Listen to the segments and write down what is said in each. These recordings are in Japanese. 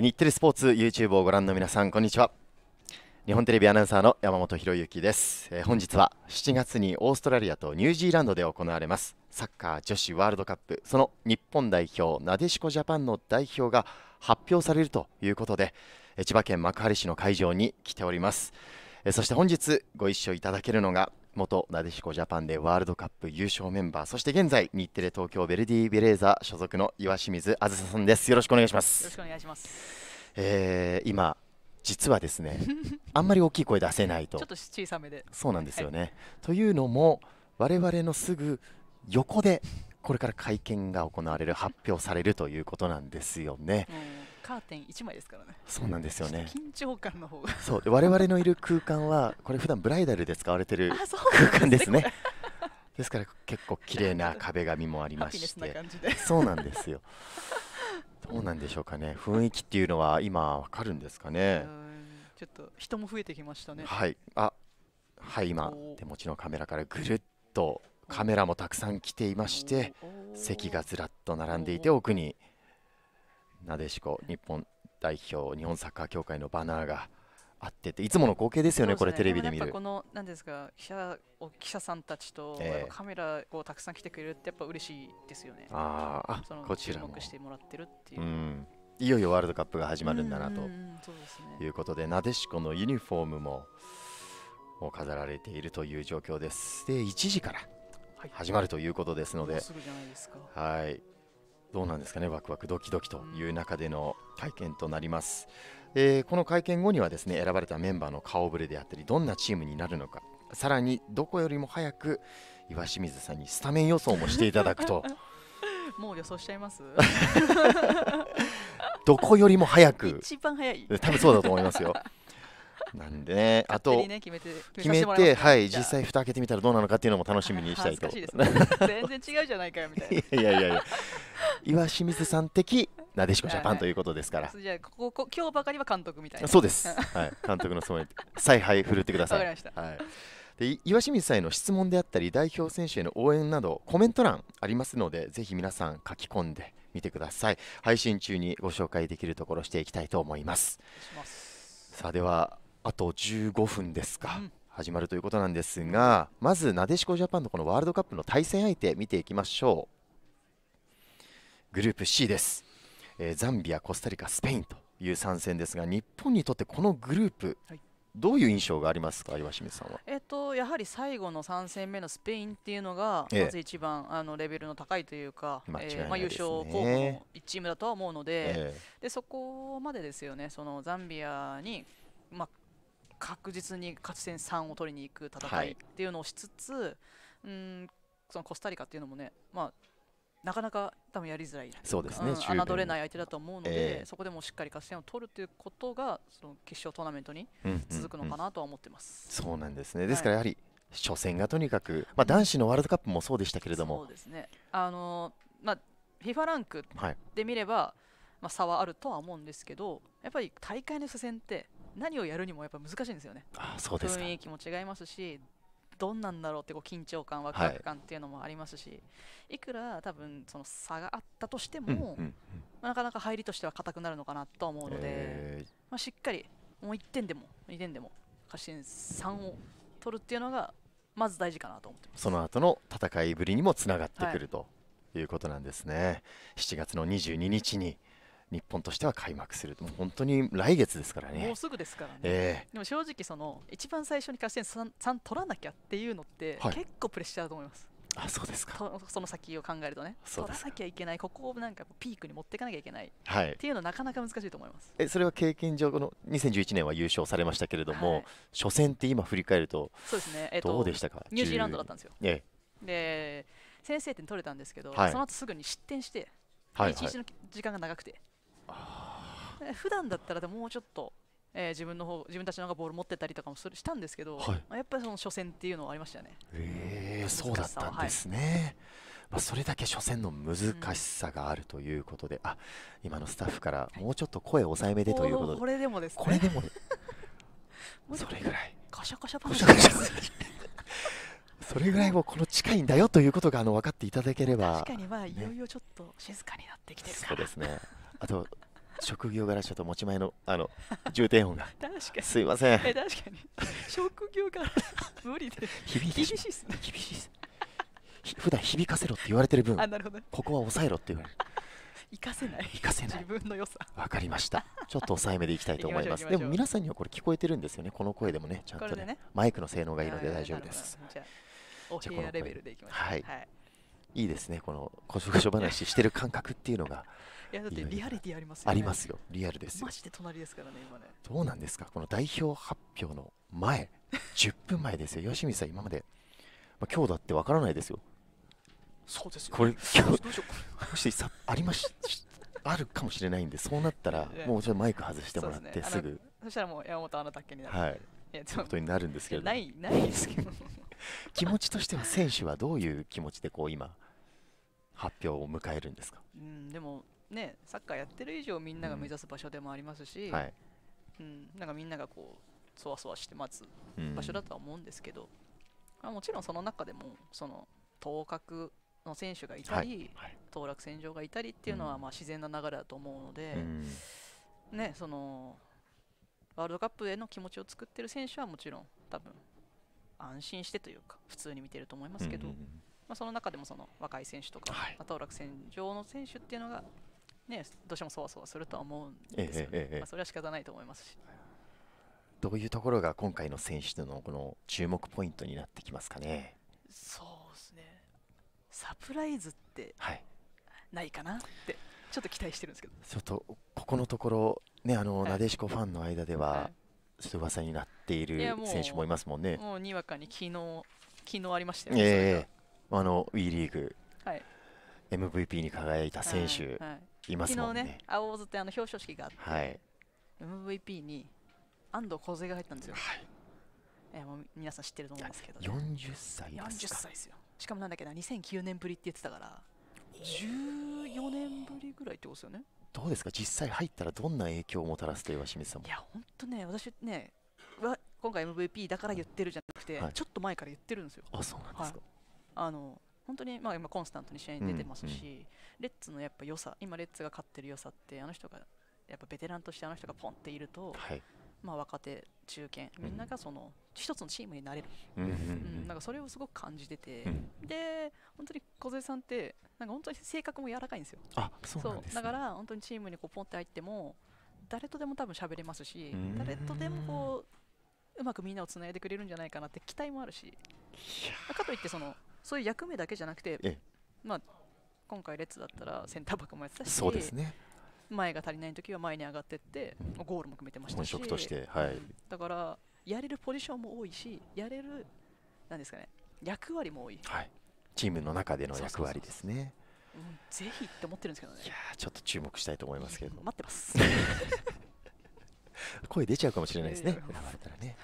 日テレスポーツ YouTube をご覧の皆さんこんにちは日本テレビアナウンサーの山本博之です、えー、本日は7月にオーストラリアとニュージーランドで行われますサッカー女子ワールドカップその日本代表なでしこジャパンの代表が発表されるということで千葉県幕張市の会場に来ております、そして本日ご一緒いただけるのが元なでしこジャパンでワールドカップ優勝メンバー、そして現在、日テレ東京ヴェルディベレーザ所属の岩清水あずささんです。よろしくお願いします。よろしくお願いします。えー、今、実はですね、あんまり大きい声出せないと。ちょっと小さめで。そうなんですよね。はい、というのも、我々のすぐ横で、これから会見が行われる、発表されるということなんですよね。カーテン1枚ですからねそうなんですよね緊張感の方がそう我々のいる空間はこれ普段ブライダルで使われてる空間ですね、ね、ですから結構綺麗な壁紙もありましてそうなんですよどうなんでしょうかね雰囲気っていうのは今わかるんですかねちょっと人も増えてきましたねはいあはい今手持ちのカメラからぐるっとカメラもたくさん来ていまして席がずらっと並んでいて奥になでしこ日本代表日本サッカー協会のバナーがあってていつもの光景ですよね、ねこれテレビで見る。このなんですか記者記者さんたちと、えー、カメラをたくさん来てくれるってやっぱ嬉しいですよね。ああ、こちらも。してもらってるっていう。うんいよいよワールドカップが始まるんだなということで、なでしこのユニフォームももう飾られているという状況です。で1時から始まるということですので、はい、はいどうなんですかね、ワクワクドキドキという中での会見となります。えー、この会見後にはですね選ばれたメンバーの顔ぶれであったり、どんなチームになるのか、さらにどこよりも早く岩清水さんにスタメン予想もしていただくと。もう予想しちゃいます どこよりも早く、一番早い多分そうだと思いますよ。なんでね、あと、決めて、はい、実際、蓋開けてみたらどうなのかっていうのも楽しみにしたいと。全然違うじゃないかよみたいな。いやいやいや、岩清水さん的なでしこジャパンということですから。じゃあここ今日ばかりは監督みたいな。そうです。はい、監督のつもり、采配振るってください。はいで岩清水さんへの質問であったり代表選手への応援などコメント欄ありますのでぜひ皆さん書き込んでみてください配信中にご紹介できるところしていきたいと思いますさあではあと15分ですか、うん、始まるということなんですがまずなでしこジャパンのこのワールドカップの対戦相手見ていきましょうグループ C です、えー、ザンビア、コスタリカ、スペインという参戦ですが日本にとってこのグループ、はいどういう印象がありますか、岩清水さんは。えっと、やはり最後の3戦目のスペインっていうのが、まず一番、えあのレベルの高いというか、いね、えー、まあ、優勝候補の1チームだとは思うのでえ、でそこまでですよね、そのザンビアに、まあ、確実に勝ち点3を取りに行く戦いっていうのをしつつ、はい、うんそのコスタリカっていうのもね、まあ、なかなか多分やりづらいそうですね、うん、侮れない相手だと思うので、えー、そこでもしっかり勝ち点を取るということがその決勝トーナメントに続くのかなとは思ってます、うんうんうん、そうなんですねですからやはり、初戦がとにかく、まあ、男子のワールドカップもそうでしたけれども、そうですねあのまあ、FIFA ランクで見れば、はい、まあ、差はあるとは思うんですけどやっぱり大会の初戦って何をやるにもやっぱ難しいんですよね。あそうです雰囲気も違いますしどんなんだろうってこう緊張感ワクワク感っていうのもありますし、はい、いくら多分その差があったとしても、うんうんうんまあ、なかなか入りとしては硬くなるのかなと思うので、えー、まあ、しっかりもう1点でも2点でも勝ち点3を取るっていうのがまず大事かなと思ってますその後の戦いぶりにもつながってくると、はい、いうことなんですね。7月の22日に日本としては開幕するもう本当に来月ですからねもうすぐですからね、えー、でも正直その一番最初に勝ち点 3, 3取らなきゃっていうのって、はい、結構プレッシャーだと思いますあそうですかその先を考えるとね取らなきゃいけないここをなんかピークに持っていかなきゃいけない、はい、っていうのはなかなか難しいと思いますえそれは経験上この2011年は優勝されましたけれども、はい、初戦って今振り返るとそうですね、えっと、どうでしたかニュージーランドだったんですよ、ええ、で先制点取れたんですけど、はい、その後すぐに失点して、はいはい、1日の時間が長くて 普段だったらでももうちょっと、えー、自分の方自分たちの方がボール持ってたりとかもしたんですけど、はい、やっぱりその初戦っていうのはありましたよね。えー、そうだったんですね。はい、まあ、それだけ初戦の難しさがあるということで、うん、あ今のスタッフからもうちょっと声抑えめでということで、これでもですね。これでも、それぐらい。カシャカシャカシャ それぐらいもこの近いんだよということがあの分かっていただければ確かにまあ、いよいよちょっと静かになってきてるからそうですねあと職業柄ちょっと持ち前のあの重低音が すいませんえ確かに 職業柄無理で厳厳しいっすね厳しいっす普段響かせろって言われてる分あなるほどここは抑えろって言われる生かせない生かせない自分の良さわかりましたちょっと抑えめでいきたいと思います でも皆さんにはこれ聞こえてるんですよねこの声でもねちゃんとね、ね、マイクの性能がいいので大丈夫ですじゃあお部屋レベルでいきましょうはい、はい、いいですねこの故障話してる感覚っていうのがいやだってリアリティありますよ、ね、ありますよリアルですよマジで隣ですからね今ねどうなんですかこの代表発表の前10 分前ですよ吉見さん今まで、まあ、今日だってわからないですよそうですよ、これ今日 もしさありましあるかもしれないんでそうなったらもうちょっとマイク外してもらって、ね、すぐそしたらもう山本あなたっけになるはいことになるんですけどないないですけど 気持ちとしては選手はどういう気持ちでこう今発表を迎えるんですか、うん、でもね、サッカーやってる以上みんなが目指す場所でもありますし、うん、はいうん、なんかみんながこうそわそわして待つ場所だとは思うんですけど、まあ、もちろんその中でもその頭角の選手がいたり、はいはい、当落戦場がいたりっていうのはまあ自然な流れだと思うので、うん、ね、そのワールドカップへの気持ちを作ってる選手はもちろん多分安心してというか普通に見てると思いますけど、うん、まあ、その中でもその若い選手とか、はい、当落戦場の選手っていうのがね、どうしてもそわそわするとは思うんですよね、えええまあ、それは仕方ないと思いますし。どういうところが今回の選手のこの注目ポイントになってきますかね。そうですね。サプライズってないかなって、ちょっと期待してるんですけど。ちょっとここのところねあの、なでしこファンの間では、はい噂になっている選手もいますもんね。もうにわかに昨日昨日ありましたよね。えー、あの WE リーグ、はい、MVP に輝いた選手、はいはい、いますもんね。昨日ね、青オズってあの表彰式があって、はい、MVP に安藤梢が入ったんですよ。はい、えもう皆さん知ってると思いますけど、ね、40歳です40歳ですよ。しかもなんだっけな、2009年ぶりって言ってたから、14年ぶりぐらいってことですよね。どうですか、実際入ったらどんな影響をもたらすという清水さんも。いや、本当ね、私ね、今回 MVP だから言ってるじゃなくて、はい、ちょっと前から言ってるんですよ。あ、そうなんですか。はい、あの本当にまあ今コンスタントに試合に出てますし、うんうん、レッツのやっぱ良さ今レッツが勝ってる良さってあの人がやっぱベテランとしてあの人がポンっていると、はい、まあ、若手中堅みんながその、一つのチームになれる、うん、うん、なんかそれをすごく感じてて、うん、で本当に梢さんってなんか本当に性格も柔らかいんですよあそう、ね、だから本当にチームにこうポンって入っても誰とでも多分喋れますし誰とでもこううまくみんなをつないでくれるんじゃないかなって期待もあるしかといってそのそういう役目だけじゃなくて、まあ、今回、列だったらセンターバックもやってたし、そうですね、前が足りない時は前に上がっていって、うゴールも決めてましたし、て、はい、だからやれるポジションも多いし、やれるなんですかね役割も多い、はい、チームの中での役割ですね。ぜひって思ってるんですけどね。いやちょっと注目したいと思いますけど。待ってます。声出ちゃうかもしれないですね。選ばれたらね。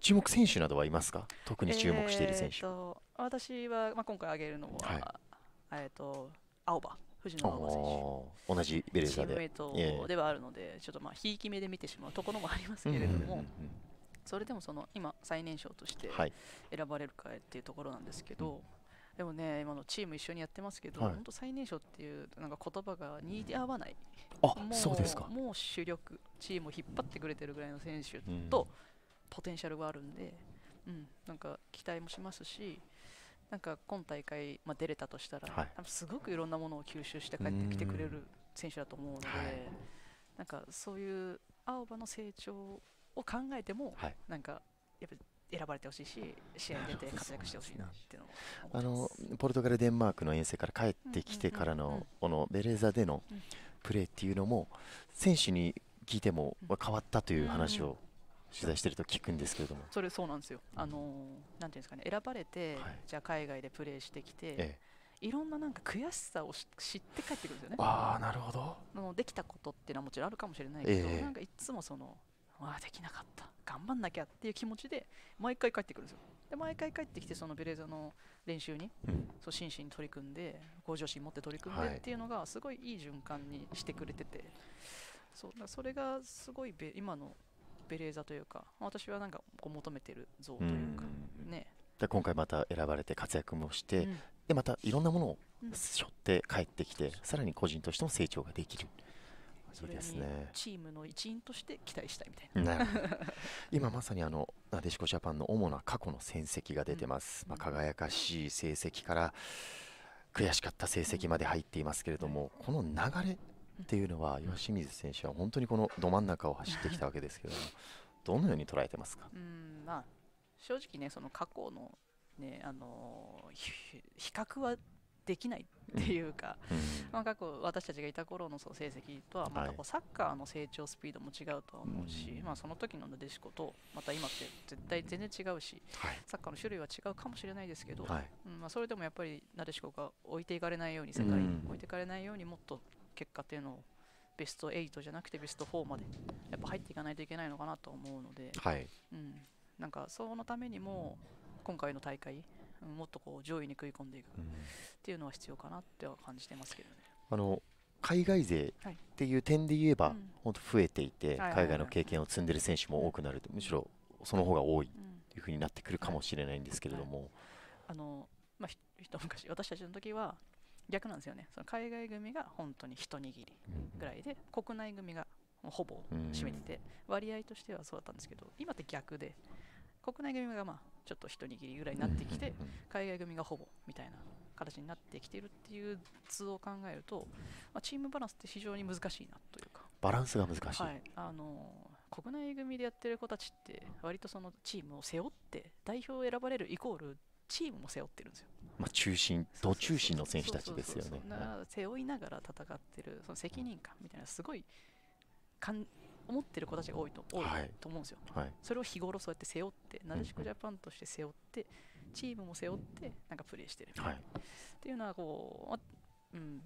注目選手などはいますか特に注目している選手、えー、私は、まあ、今回挙げるのは、はいえーと、青葉藤野選手同じベレーザでチームメイトではあるので、ちょっとまあひいき目で見てしまうところもありますけれども、それでもその今最年少として選ばれるかっていうところなんですけど、はい、でもね今のチーム一緒にやってますけど、はい、本当最年少っていうなんか言葉が似合わない、うん、あそうですかもう主力チームを引っ張ってくれてるぐらいの選手と、うんポテンシャルがあるんで、うん、なんか期待もしますしなんか今大会、まあ、出れたとしたら、はい、すごくいろんなものを吸収して帰ってきてくれる選手だと思うので、はい、なんかそういう青葉の成長を考えても、はい、なんかやっぱ選ばれてほしいし試合に出て活躍してほしいなっていうのあのポルトガル、デンマークの遠征から帰ってきてからのこのベレーザでのプレーっていうのも選手に聞いても変わったという話を取材してると聞くんですけれどもそれそうなんですよ、あのー、なんていうんですかね選ばれて、はい、じゃあ海外でプレーしてきて、ええ、いろんななんか悔しさを知って帰ってくるんですよねああなるほどのできたことっていうのはもちろんあるかもしれないけど、え、なんかいつもそのああできなかった頑張んなきゃっていう気持ちで毎回帰ってくるんですよで毎回帰ってきてそのベレーザの練習に、うん、そう真摯に取り組んで向上心持って取り組んでっていうのがすごいいい循環にしてくれてて、はい、そうだそれがすごいべ、今のベレーザというか私はなんかこう求めてる像というか、ね、で今回また選ばれて活躍もして、うん、でまたいろんなものを背負って帰ってきて、うん、さらに個人としても成長ができる。そうですね。チームの一員として期待したいみたいな。な 今まさにあのなでしこジャパンの主な過去の戦績が出てます。うん、まあ、輝かしい成績から。悔しかった成績まで入っていますけれども、この流れっていうのは、う清水選手は本当にこのど真ん中を走ってきたわけですけどどのように捉えてますかうんまあ正直ねその過去のねあのー、比較はできないっていうか、うん、まあ、過去私たちがいた頃のその成績とはまたこうサッカーの成長スピードも違うとは思うし、はい、まあ、その時のなでしことまた今って絶対全然違うし、はい、サッカーの種類は違うかもしれないですけど、はい、うんまあ、それでもやっぱりなでしこが置いていかれないように世界に置いていかれないようにもっと結果っていうのをベスト8じゃなくてベスト4までやっぱ入っていかないといけないのかなと思うので、はい、うん、なんかそのためにも今回の大会もっとこう上位に食い込んでいくっていうのは必要かなっては感じてますけどね。あの海外勢っていう点で言えば、はい、本当増えていて、海外の経験を積んでる選手も多くなると、むしろその方が多いというふうになってくるかもしれないんですけれども。はい、あのまあ、一昔私たちの時は逆なんですよねその海外組が本当に一握りぐらいで、国内組がほぼ占めてて、割合としてはそうだったんですけど今って逆で国内組がまあちょっと一握りぐらいになってきて、海外組がほぼみたいな形になってきてるっていう図を考えると、まあ、チームバランスって非常に難しいなというかバランスが難しい、はい、あの国内組でやってる子たちって割とそのチームを背負って代表を選ばれるイコールチームも背負ってるんですよまあ、中心、ど中心の選手たちですよね。背負いながら戦ってるその責任感みたいなすごいかん思ってる子たちが多いと多いと思うんですよ、はい、それを日頃そうやって背負ってなでしこジャパンとして背負って、チームも背負ってなんかプレーしてるみたいな、はい、っていうのはこう、うん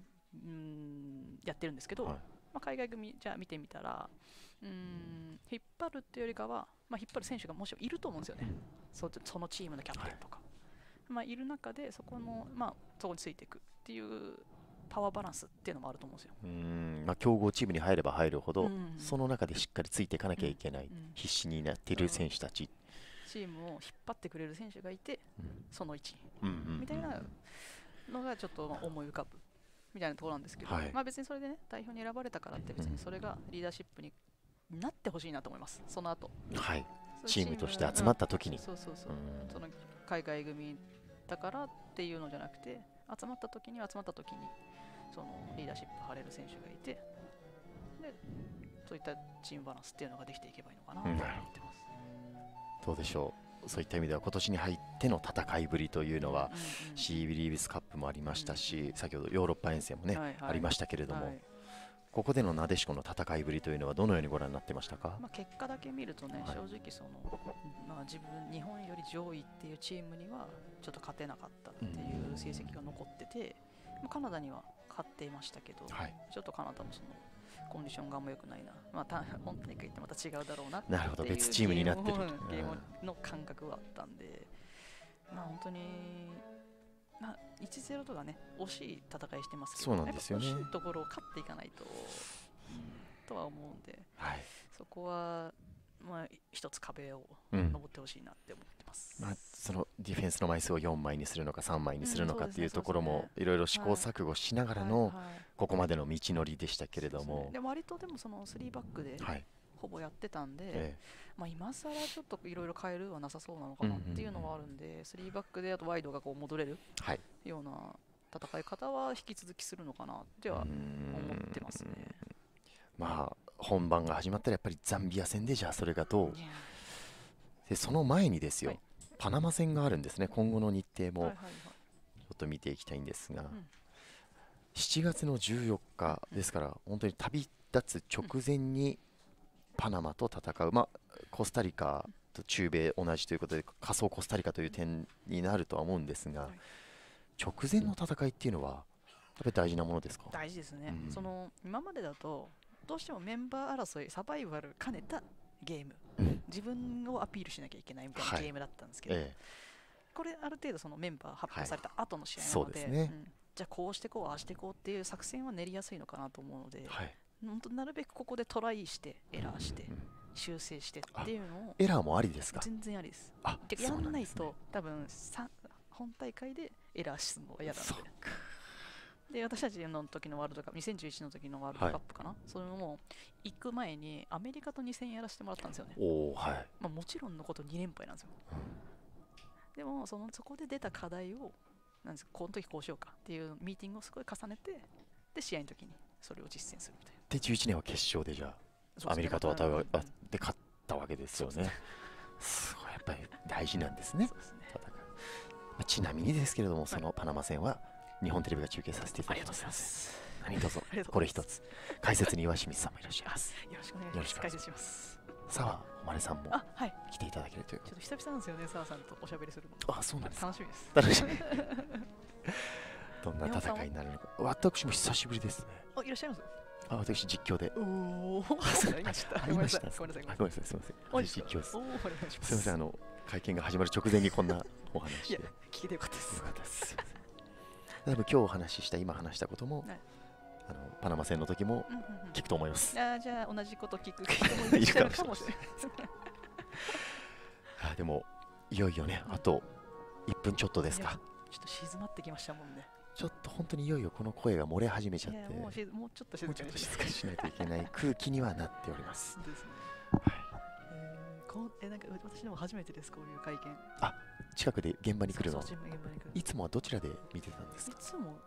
うん、やってるんですけど、はい、まあ、海外組じゃあ見てみたらうん引っ張るっていうよりかは、まあ、引っ張る選手がもしいると思うんですよねそのチームのキャプテンとか。まあ、いる中でそこの、まあ、そこについていくっていうパワーバランスっていうのもあると思うんですようんまあ、強豪チームに入れば入るほど、うん、その中でしっかりついていかなきゃいけない、うん、必死になっている選手たち、チームを引っ張ってくれる選手がいて、その位置、みたいなのがちょっと思い浮かぶみたいなところなんですけど、はい、まあ、別にそれでね代表に選ばれたからって別にそれがリーダーシップになってほしいなと思います、その後、はい、チームとして集まった時に、うん、そうそうそう、その海外組ったからっていうのじゃなくて集まった時に集まった時にそのリーダーシップ張れる選手がいてでそういったチームバランスっていうのができていけばいいのかなと思ってます、うん、どうでしょうそういった意味では今年に入っての戦いぶりというのは、うんうん、シー・ビリービスカップもありましたし、うん、先ほどヨーロッパ遠征もね、はいはい、ありましたけれども。はいここでのなでしこの戦いぶりというのはどのようにご覧になってましたか、まあ、結果だけ見るとね、はい、正直その、まあ、自分日本より上位っていうチームにはちょっと勝てなかったっていう成績が残ってて、まあ、カナダには勝っていましたけど、はい、ちょっとカナダもそのコンディションがも良くないな、まあ、た本大会ってまた違うだろうななるほど別チームになってるゲームの感覚はあったんで、まあ、本当にまあ、1-0とかね惜しい戦いしてますけど、そう、ね、惜しいところを勝っていかないと、うん、とは思うんで、はい、そこは、まあ、一つ壁を登ってほしいなって思ってます、うん、まあ、そのディフェンスの枚数を4枚にするのか3枚にするのかっていうところもいろいろ試行錯誤しながらのここまでの道のりでしたけれども、はいはいはい、で割とでもその3バックで、はいほぼやってたんで、ええ、まあ、今更ちょっといろいろ変えるはなさそうなのかなっていうのはあるんで、う3バックであとワイドがこう戻れるような戦い方は引き続きするのかなっては思ってますね。まあ本番が始まったらやっぱりザンビア戦でじゃあそれがどうでその前にですよ、はい、パナマ戦があるんですね今後の日程もちょっと見ていきたいんですが、う7月の14日ですから、本当に旅立つ直前に、うんパナマと戦う、まあ、コスタリカと中米同じということで仮想コスタリカという点になるとは思うんですが、直前の戦いっていうのはやっぱり大事なものですか大事ですね、うん、その今までだとどうしてもメンバー争いサバイバル兼ねたゲーム、うん、自分をアピールしなきゃいけないみたいなゲームだったんですけど、はいええ、これある程度そのメンバー発表された後の試合なのではい、でねうん、じゃあこうしてこうああしてこうっていう作戦は練りやすいのかなと思うので、はい、本当なるべくここでトライしてエラーして。修正してっていうのをエラーもありですか全然ありですあやんないと、ね、多分本大会でエラーするのや嫌なで私たちの時のワールドカップ2011の時のワールドカップかな、はい、それも行く前にアメリカと2戦やらせてもらったんですよねお、はいまあ、もちろんのこと2連敗なんですよ、うん、でもそのそこで出た課題をなんですこの時こうしようかっていうミーティングをすごい重ねてで試合の時にそれを実践するみたいなでて11年は決勝でじゃあ、ね、アメリカと当たるで勝ったわけですよね。すごいやっぱり大事なんですね。すねまあ、ちなみにですけれどもそのパナマ戦は日本テレビが中継させていただきます。ます何卒これ一つ解説に岩清水さんもいらっしゃいます。よろしくお願いします。ま誉さんも来ていただけるという、はい、ちょっと久々なんですよね澤さんとおしゃべりするのあそうなんです楽しみです楽しみ どんな戦いになるのか私も久しぶりですねあいらっしゃいますあ私実況で。おお、まごめんなさい。ごめんなさい。すみません。私実況です。すみません。あの会見が始まる直前にこんなお話で。聞いてよかったです。多分今日お話しした今話したことも、あのパナマ戦の時も聞くと思います。あじゃあ同じこと聞く いるかもしれない。あでもいよいよねあと一分ちょっとですか。ちょっと静まってきましたもんね。ちょっと本当にいよいよこの声が漏れ始めちゃって、もうちょっと静かにしないといけない空気にはなっております。ですね。はい。えー、こえなんか私でも初めてですこういう会見。あ、近くで現場に来るの。そうそう現場に来る。いつもはどちらで見てたんですか。いつも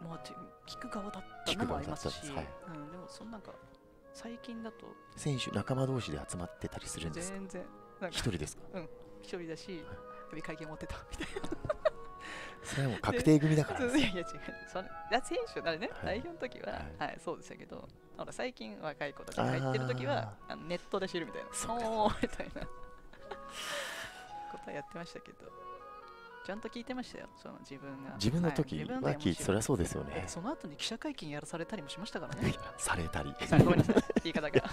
まあ聞く側だったのもありますし、はい、うん、でもそんなんか最近だと選手仲間同士で集まってたりするんですか。全然。一人ですか。うん、一人だし、はい、会見持ってたみたいな。それはもう確定組だから。いや違う。そや選手だね、代表の時は、はいそうでしたけど、ほら最近若い子たちが入ってる時はあのネットで知るみたいな、そうみたいなことはやってましたけど、ちゃんと聞いてましたよ、その自分が。自分の時は聞いて、それはそうですよね。その後に記者会見やらされたりもしましたからね。されたり。ごめんなさい、言い方が。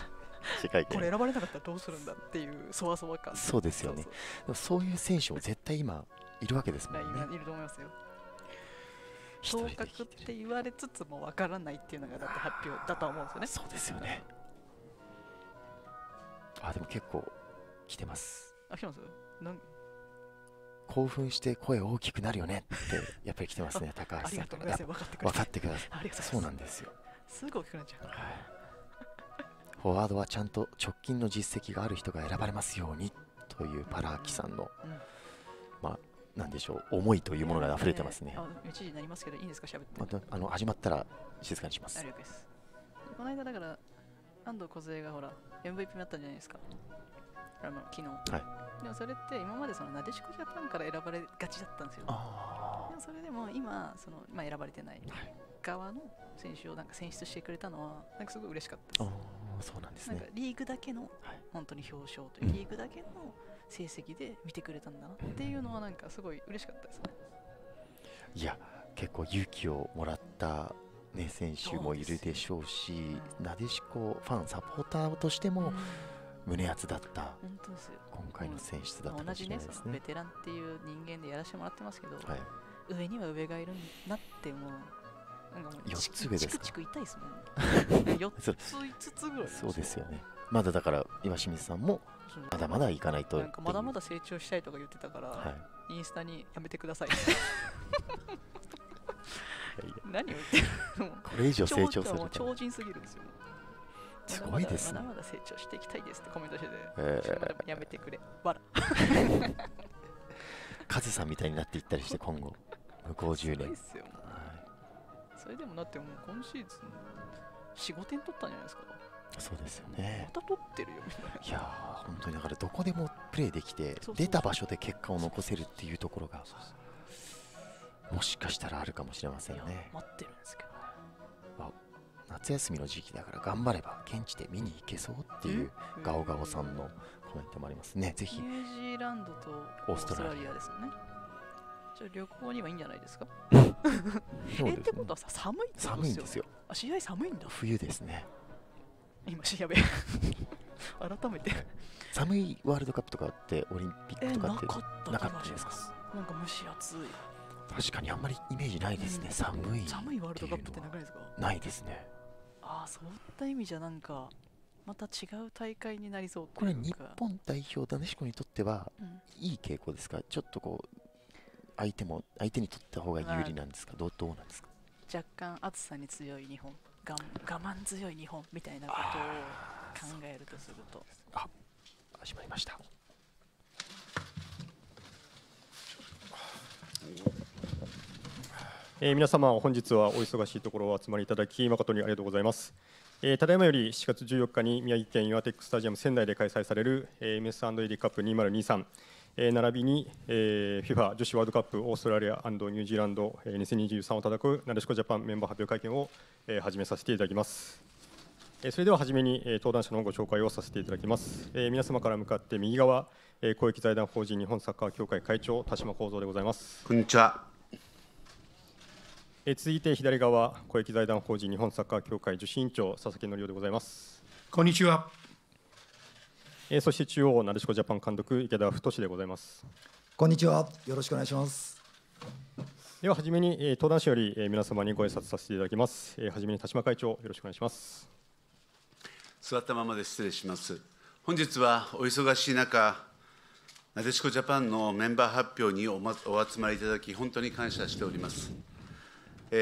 これ選ばれなかったらどうするんだっていうそわそわ感そうですよねそうそういう選手も絶対今いるわけですもんねいると思いますよ昇格って言われつつもわからないっていうのがだって発表だと思うんですよねそうですよねあでも結構来てますあ来ますなん興奮して声大きくなるよねってやっぱり来てますね 高橋さんとから分かってくださいそうなんですよすぐ大きくなっちゃう、フォワードはちゃんと直近の実績がある人が選ばれますようにというパラーキさんの、うんなんでしょう思いというものが溢れてますね。えー、一時になりますけどいいですか喋って。またあの始まったら静かにします。すこの間だから安藤梢がほら MVP になったんじゃないですか。あの昨日。はい。でもそれって今までそのなでしこジャパンから選ばれがちだったんですよ。でもそれでも今そのまあ選ばれてない側の選手をなんか選出してくれたのはなんかすごい嬉しかったです。そうなんですね。リーグだけの本当に表彰という、はい、リーグだけの、うん成績で見てくれたんだなっていうのはなんかすごい嬉しかったですね。いや結構勇気をもらったね、選手もいるでしょうし、うなでしこファン、サポーターとしても、胸熱だった、うん、今回の選出だった、ね、同じね、ベテランっていう人間でやらせてもらってますけど、はい、上には上がいるんなってもう、なんかもう、4つ上ですか。4 つ、5つぐらい、そうですよね、まだだから、岩清水さんもまだまだいかないとなんかまだまだ成長したいとか言ってたから、はい、インスタにやめてください 何を言ってるの これ以上成長する超人すぎるんですよすごいですねまだまだ成長していきたいですってコメントしてて、えー、やめてくれわら カズさんみたいになっていったりして今後向こう10年すご、はい、それでもだってもう今シーズン45点取ったんじゃないですかそうですよねまた取ってるよみたいないや本当にだからどこでもプレーできて出た場所で結果を残せるっていうところがもしかしたらあるかもしれませんね待ってるんですけど、ね、まあ、夏休みの時期だから頑張れば現地で見に行けそうっていうガオガオさんのコメントもありますねぜひニュージーランドとオーストラリアですよねじゃ旅行にはいいんじゃないですか えってことはさ寒いっですよ寒いんですよあ試合寒いんだ冬ですね今しやべ 改めて寒いワールドカップとかってオリンピックとかってなかったですかなんか蒸し暑い確かにあんまりイメージないですね、うん、寒い寒いワールドカップって長いですかないですねああそういった意味じゃなんかまた違う大会になりそうこれ日本代表ダネシコにとっては、いい傾向ですかちょっとこう相手も相手にとった方が有利なんですかどうどうなんですか若干暑さに強い日本が我慢強い日本みたいなことを考えるとするとあしまいましたえー、皆様本日はお忙しいところお集まりいただき誠にありがとうございます、えー、ただいまより7月14日に宮城県岩テックスタジアム仙台で開催される、えー、MS&AD カップ2023えー、並びに、え FIFA 女子ワールドカップオーストラリアニュージーランド、え2023を叩くなでしこジャパンメンバー発表会見を、え始めさせていただきます。えそれでは初めに、え登壇者のご紹介をさせていただきます。え皆様から向かって右側、え公益財団法人日本サッカー協会会長田島幸三でございます。こんにちは。え続いて左側公益財団法人日本サッカー協会受信長佐々木則夫でございます。こんにちは。えー、そして中央なでしこジャパン監督池田太でございますこんにちはよろしくお願いしますでは初めに、えー、登壇者より、え皆様にご挨拶させていただきます、え初めに田島会長よろしくお願いします座ったままで失礼します本日はお忙しい中なでしこジャパンのメンバー発表にお,、ま、お集まりいただき本当に感謝しております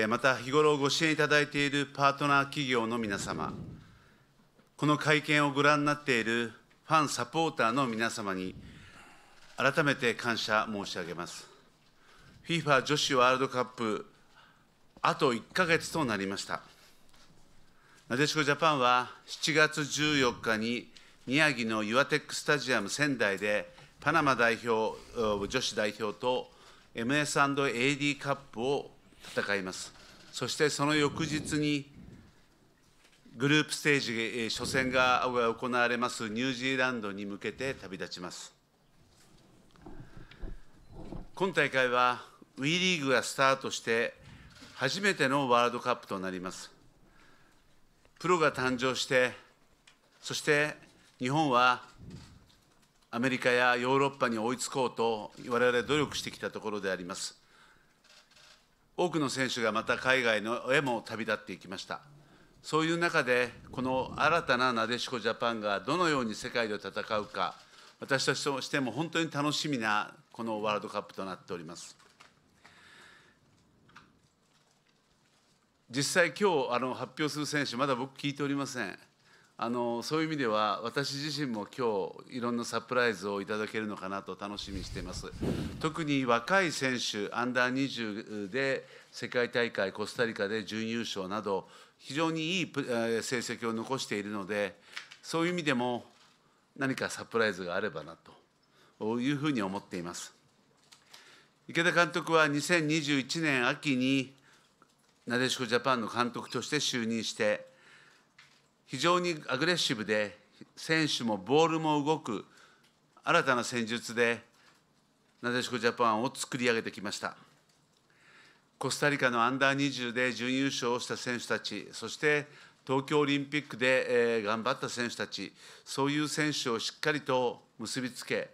また日頃ご支援いただいているパートナー企業の皆様この会見をご覧になっているファン、サポーターの皆様に、改めて感謝申し上げます。FIFA 女子ワールドカップ、あと1ヶ月となりました。なでしこジャパンは7月14日に宮城の岩テックスタジアム仙台でパナマ代表女子代表と MS&AD カップを戦います。そしてその翌日にグループステージ初戦が行われますニュージーランドに向けて旅立ちます今大会は WE リーグがスタートして初めてのワールドカップとなりますプロが誕生してそして日本はアメリカやヨーロッパに追いつこうと我々努力してきたところであります多くの選手がまた海外のへも旅立っていきましたそういう中で、この新たななでしこジャパンがどのように世界で戦うか、私たちとしても本当に楽しみなこのワールドカップとなっております。実際、今日あの発表する選手、まだ僕、聞いておりません。あのそういう意味では、私自身も今日いろんなサプライズをいただけるのかなと楽しみにしています。特に若い選手、アンダー20で世界大会、コスタリカで準優勝など、非常にいい成績を残しているのでそういう意味でも何かサプライズがあればなというふうに思っています池田監督は2021年秋になでしこジャパンの監督として就任して非常にアグレッシブで選手もボールも動く新たな戦術でなでしこジャパンを作り上げてきました。コスタリカのアンダー20で準優勝をした選手たち、そして東京オリンピックで、え頑張った選手たち、そういう選手をしっかりと結びつけ、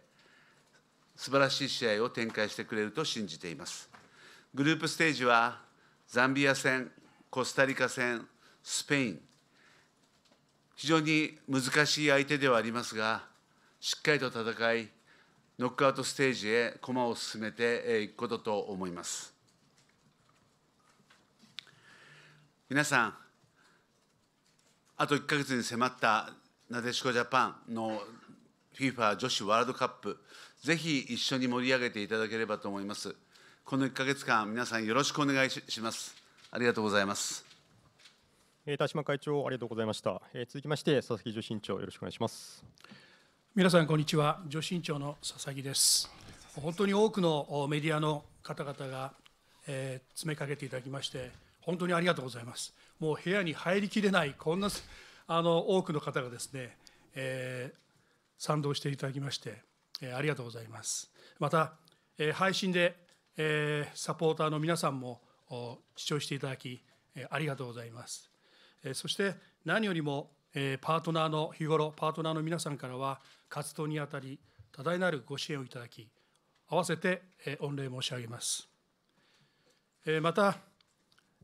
素晴らしい試合を展開してくれると信じています。グループステージは、ザンビア戦、コスタリカ戦、スペイン、非常に難しい相手ではありますが、しっかりと戦い、ノックアウトステージへ駒を進めていくことと思います。皆さん、あと1か月に迫ったなでしこジャパンの FIFA 女子ワールドカップ、ぜひ一緒に盛り上げていただければと思います。この1か月間、皆さんよろしくお願いします。ありがとうございます。田島会長、ありがとうございました。えー、続きまして、佐々木女子委員長、よろしくお願いします。皆さん、こんにちは。女子委員長の佐々木です。本当に多くのメディアの方々が、えー、詰めかけていただきまして、本当にありがとうございます。もう部屋に入りきれない、こんなあの多くの方がですね、えー、賛同していただきまして、えー、ありがとうございます。また、えー、配信で、えサポーターの皆さんも視聴していただき、えありがとうございます。えそして何よりも、えパートナーの日頃パートナーの皆さんからは活動にあたり多大なるご支援をいただき、合わせて、え御礼申し上げます。えまた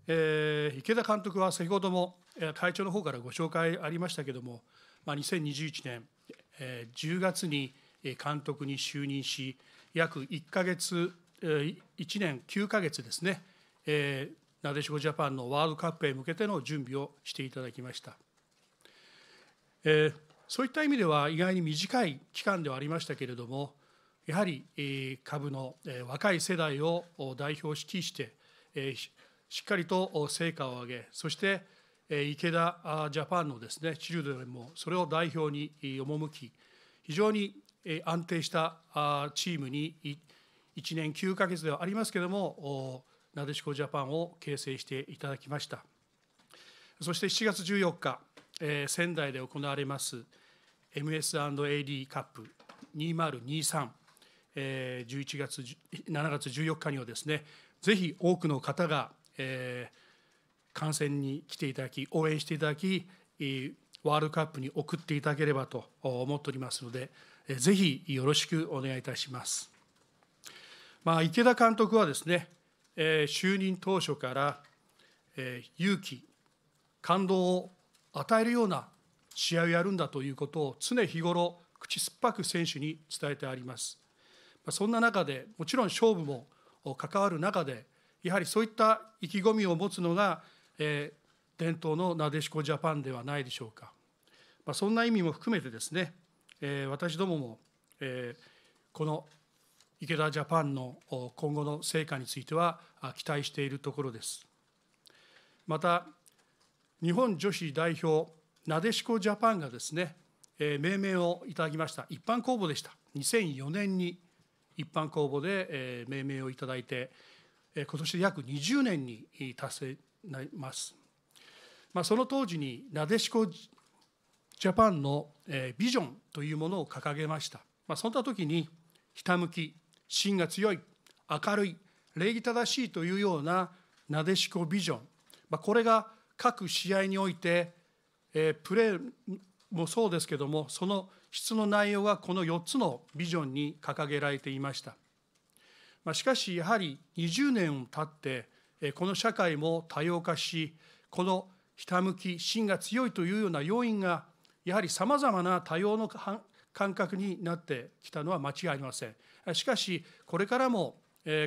えー、池田監督は先ほども会長の方からご紹介ありましたけれども、まあ、2021年、えー、10月に監督に就任し、約1か月、えー、1年9か月ですね、えー、なでしこジャパンのワールドカップへ向けての準備をしていただきました。えー、そういった意味では意外に短い期間ではありましたけれども、やはり株の若い世代を代表指揮して、しっかりと成果を上げ、そして池田ジャパンのですね、チルドレンもそれを代表に赴き、非常に安定したチームに1年9か月ではありますけれども、なでしこジャパンを形成していただきました。そして7月14日、仙台で行われます MS&AD カップ2023、え月7月14日にはですねぜひ多くの方がえー、観戦に来ていただき、応援していただき、ワールドカップに送っていただければと思っておりますので、ぜひよろしくお願いいたします。まあ、池田監督はですね、えー、就任当初から、えー、勇気、感動を与えるような試合をやるんだということを常日頃、口酸っぱく選手に伝えてあります。そんな中で、もちろん勝負も関わる中で、やはりそういった意気込みを持つのが、えー、伝統のなでしこジャパンではないでしょうか、まあ、そんな意味も含めてですね、えー、私どもも、えー、この池田ジャパンの今後の成果については期待しているところですまた日本女子代表なでしこジャパンがですね命名をいただきました一般公募でした2004年に一般公募で命名をいただいて今年約20年に達成なります。まあ、その当時になでしこジャパンのビジョンというものを掲げました。まあ、そんな時にひたむき、芯が強い、明るい、礼儀正しいというようななでしこビジョン、まあ、これが各試合において、えプレーもそうですけどもその質の内容がこの4つのビジョンに掲げられていましたましかしやはり20年経ってこの社会も多様化しこのひたむき芯が強いというような要因がやはりさまざまな多様の感覚になってきたのは間違いありません。しかしこれからも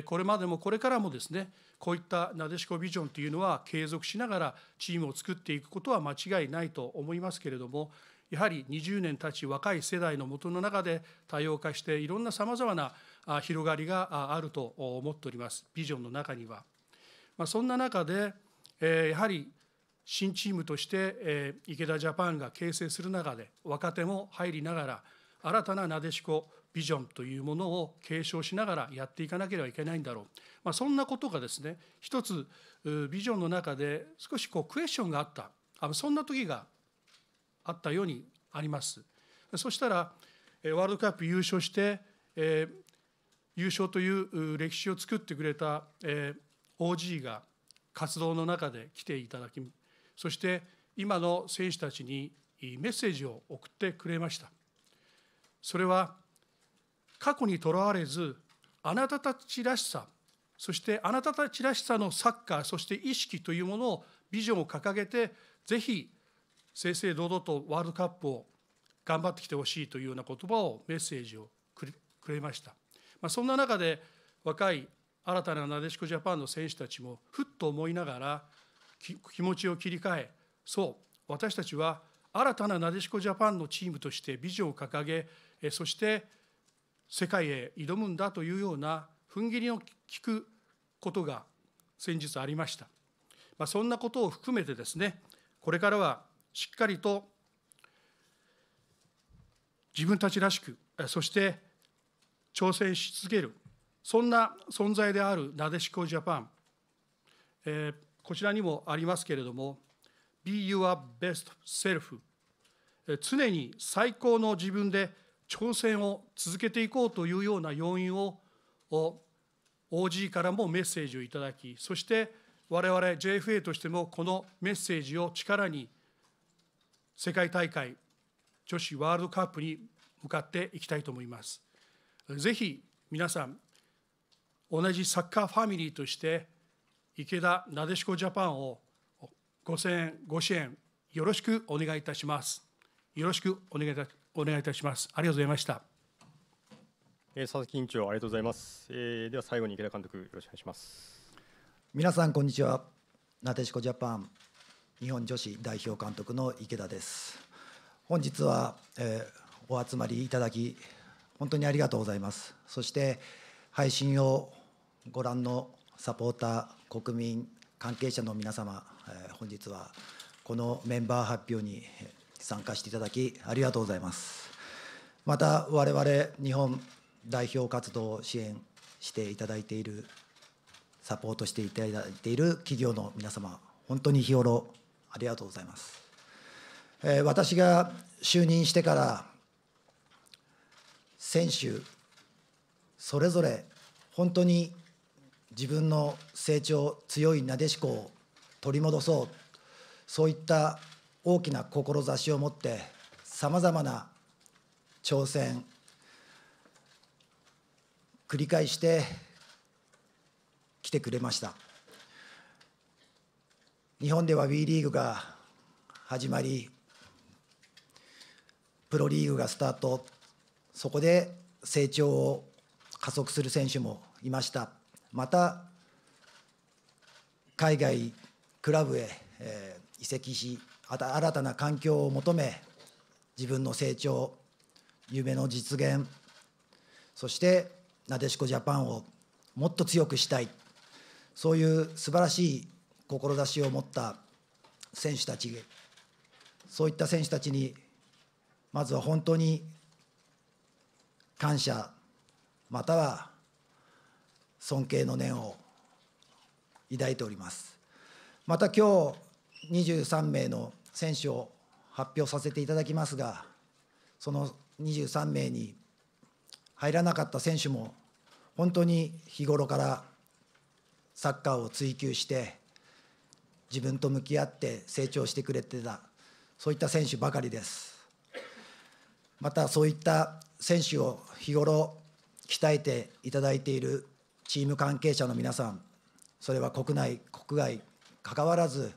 これまでもこれからもですねこういったなでしこビジョンというのは継続しながらチームを作っていくことは間違いないと思いますけれどもやはり20年たち若い世代のもとの中で多様化していろんなさまざまな広がりがあると思っておりますビジョンの中には、まあ、そんな中でやはり新チームとして池田ジャパンが形成する中で若手も入りながら新たななでしこビジョンというものを継承しながらやっていかなければいけないんだろう、まあ、そんなことがですね一つビジョンの中で少しこうクエスチョンがあったあそんな時があったようにあります。そしたらワールドカップ優勝して、優勝という歴史を作ってくれた、えー、OG が活動の中で来ていただきそして今の選手たちにメッセージを送ってくれましたそれは過去にとらわれずあなたたちらしさそしてあなたたちらしさのサッカーそして意識というものをビジョンを掲げてぜひ正々堂々とワールドカップを頑張ってきてほしいというような言葉をメッセージをくれました。まあ、そんな中で若い新たななでしこジャパンの選手たちもふっと思いながら気持ちを切り替えそう私たちは新たななでしこジャパンのチームとしてビジョンを掲げそして世界へ挑むんだというような踏ん切りを聞くことが先日ありました、まあ、そんなことを含めてですねこれからはしっかりと自分たちらしくそして挑戦し続けるそんな存在であるなでしこジャパン、えー、こちらにもありますけれども Be your best self 常に最高の自分で挑戦を続けていこうというような要因を OG からもメッセージをいただきそして我々 JFA としてもこのメッセージを力に世界大会女子ワールドカップに向かっていきたいと思います。ぜひ皆さん、同じサッカーファミリーとして、池田なでしこジャパンをご支援、ご支援、よろしくお願いいたします。よろしくお願いいたお願いいたします。ありがとうございました。え佐々木委員長、ありがとうございます。えー、では最後に池田監督、よろしくお願いします。皆さん、こんにちは。なでしこジャパン日本女子代表監督の池田です。本日は、えー、お集まりいただき本当にありがとうございます。そして配信をご覧のサポーター、国民、関係者の皆様、え本日はこのメンバー発表に参加していただきありがとうございます。また我々日本代表活動を支援していただいているサポートしていただいている企業の皆様本当に日頃ありがとうございます。え私が就任してから選手それぞれ本当に自分の成長強いなでしこを取り戻そうそういった大きな志を持ってさまざまな挑戦繰り返して来てくれました日本では WE リーグが始まりプロリーグがスタートそこで成長を加速する選手もいました。また海外クラブへ、移籍し新たな環境を求め自分の成長夢の実現そしてなでしこジャパンをもっと強くしたいそういう素晴らしい志を持った選手たちそういった選手たちにまずは本当に感謝または尊敬の念を抱いておりますまた今日23名の選手を発表させていただきますがその23名に入らなかった選手も本当に日頃からサッカーを追求して自分と向き合って成長してくれてたそういった選手ばかりですまたそういった選手を日頃鍛えていただいているチーム関係者の皆さん、それは国内、国外かかわらず、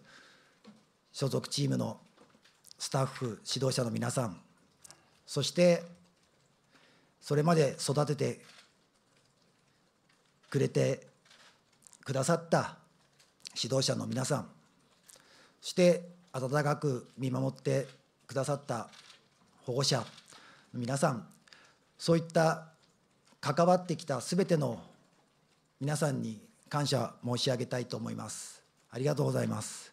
所属チームのスタッフ、指導者の皆さん、そしてそれまで育ててくれてくださった指導者の皆さん、そして温かく見守ってくださった保護者の皆さん、そういった関わってきたすべての皆さんに感謝申し上げたいと思います。ありがとうございます。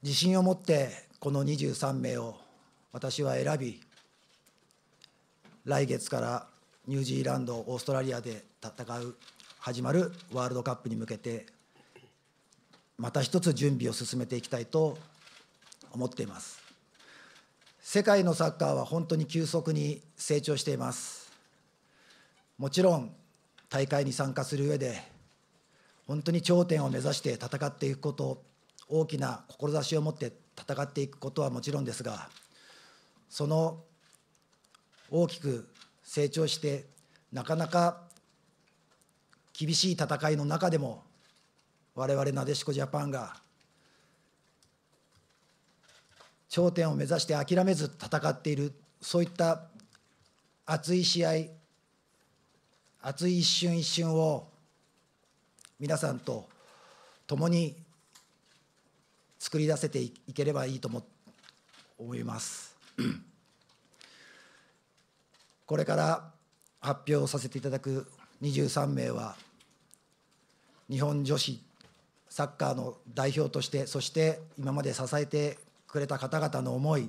自信を持ってこの23名を私は選び、来月からニュージーランド、オーストラリアで戦う、始まるワールドカップに向けて、また一つ準備を進めていきたいと思っています。世界のサッカーは本当に急速に成長していますもちろん大会に参加する上で本当に頂点を目指して戦っていくこと大きな志を持って戦っていくことはもちろんですがその大きく成長してなかなか厳しい戦いの中でも我々なでしこジャパンが頂点を目指して諦めず戦っているそういった熱い試合熱い一瞬一瞬を皆さんと共に作り出せていければいいと思います。これから発表させていただく23名は日本女子サッカーの代表としてそして今まで支えてくれた方々の思い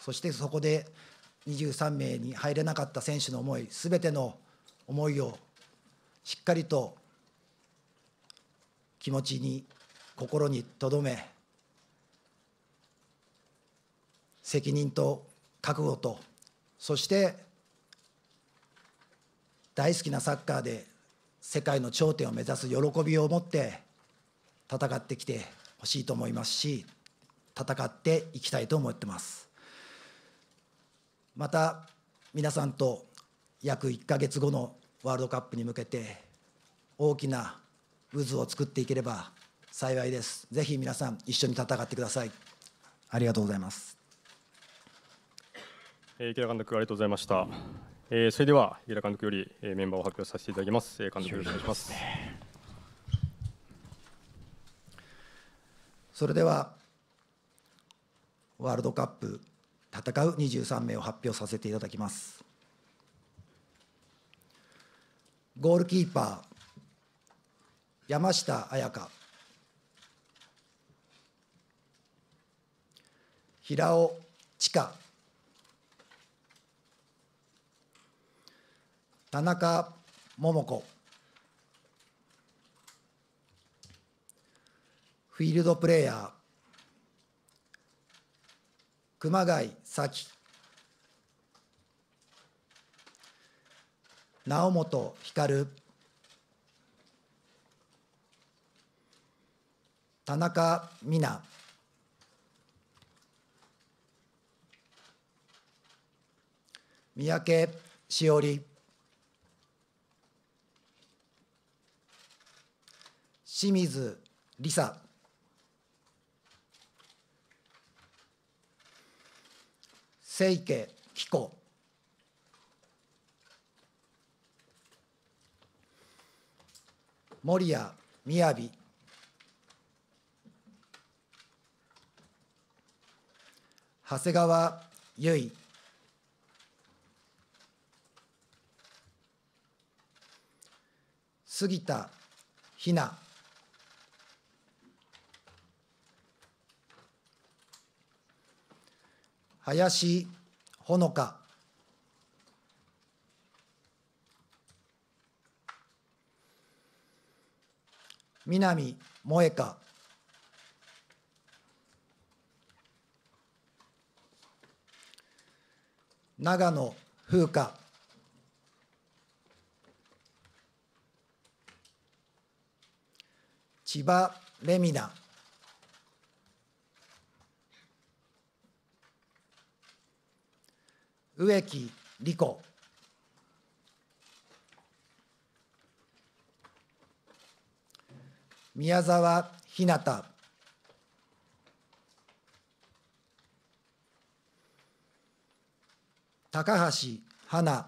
そしてそこで23名に入れなかった選手の思いすべての思いをしっかりと気持ちに心にとどめ責任と覚悟とそして大好きなサッカーで世界の頂点を目指す喜びを持って戦ってきてほしいと思いますし戦っていきたいと思ってますまた皆さんと約1か月後のワールドカップに向けて大きな渦を作っていければ幸いですぜひ皆さん一緒に戦ってくださいありがとうございます、えー、池田監督ありがとうございましたえー、それでは池田監督より、えー、メンバーを発表させていただきます、えー、監督よろしくお願いしますそれではワールドカップ戦う23名を発表させていただきます。ゴールキーパー、山下彩香、平尾千佳、田中桃子、フィールドプレーヤー、熊谷早紀直本光田中美奈三宅しおり清水梨沙清家紀子守谷雅長谷川結衣杉田ひな林ほのか南萌香長野風花千葉レミナ植木理子宮沢ひなた高橋花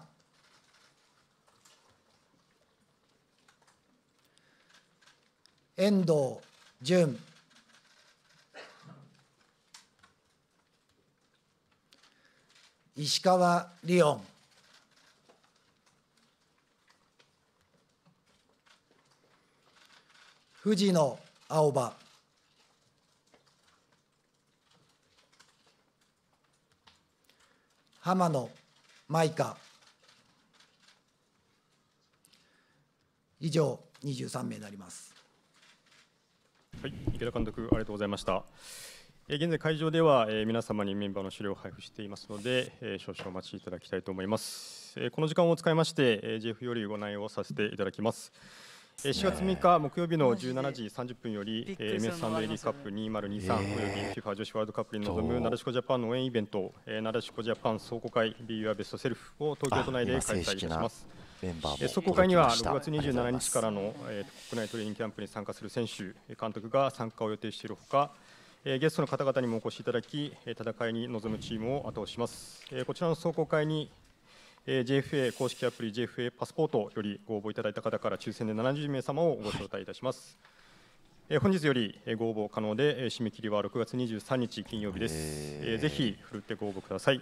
遠藤淳石川理音藤野青葉浜野舞香以上23名になります。はい、池田監督ありがとうございました。現在会場では皆様にメンバーの資料を配布していますので少々お待ちいただきたいと思いますこの時間を使いましてジェフよりご内容をさせていただきます4月6日木曜日の17時30分より m s リーカップ2023および FIFA 女子ワールドカップに臨むなでしこジャパンの応援イベントなでしこジャパン壮行会 Be Your Best Self を東京都内で開催いたしますメン壮行会には6月27日からの国内トレーニングキャンプに参加する選手監督が参加を予定しているほかゲストの方々にもお越しいただき、戦いに臨むチームを後押しします。こちらの壮行会に JFA 公式アプリ JFA パスポートよりご応募いただいた方から抽選で70名様をご招待いたします。はい、本日よりご応募可能で締め切りは6月23日金曜日です。ぜひふるってご応募ください。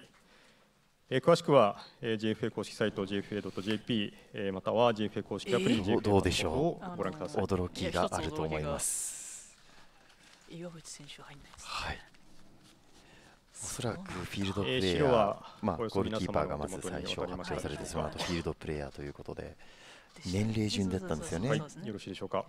詳しくは JFA 公式サイト JFA.jp または JFA 公式アプリ JFA をご覧ください。驚きがあると思います。岩渕選手は入んないです、ね、はいおそらくフィールドプレーヤー、ーまあ、ゴールキーパーがまず最初発表されてその後フィールドプレイヤーということで年齢順だったんですよね。よろしいでしょうか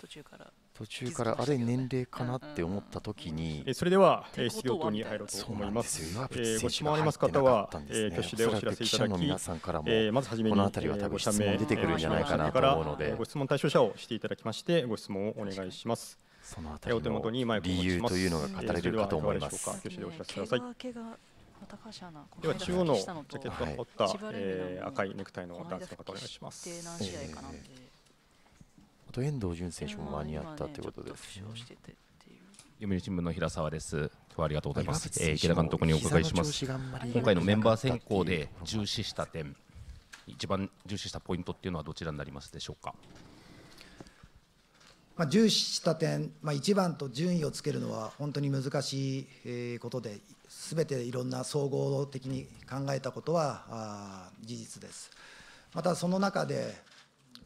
途中から途中からあれ年齢かなって思った時に、えそれでは、えー、質疑応答に入ろうと思いますそうなんですよ、えー、ご質問あります方は、えー、挙手おそらく記者の皆さんからも、この辺りは多分質問出てくるんじゃないかなと思うので、ご質問対象者をしていただきましてご質問をお願いします、そのあたりの理由というのが語れるかと思います。挙手でお知らせください。では中央のジャケットを持った、はいえー、赤いネクタイの男性の方お願いします。えあと遠藤純選手も間に合ったということです、ね。読売新聞の平沢です。今日はありがとうございます。えー、池田監督にお伺いします。今回のメンバー選考で重視した点、一番重視したポイントっていうのはどちらになりますでしょうか。まあ、重視した点、まあ、1番と順位をつけるのは本当に難しいことで、すべていろんな総合的に考えたことは事実です。またその中で、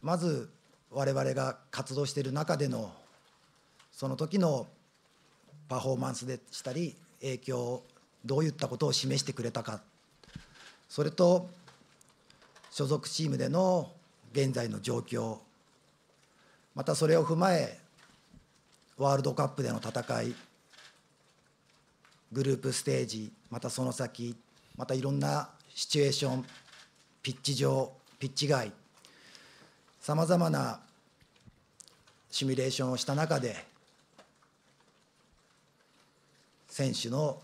まず我々が活動している中での、その時のパフォーマンスでしたり、影響、どういったことを示してくれたか、それと所属チームでの現在の状況、またそれを踏まえワールドカップでの戦いグループステージまたその先またいろんなシチュエーションピッチ上ピッチ外さまざまなシミュレーションをした中で選手の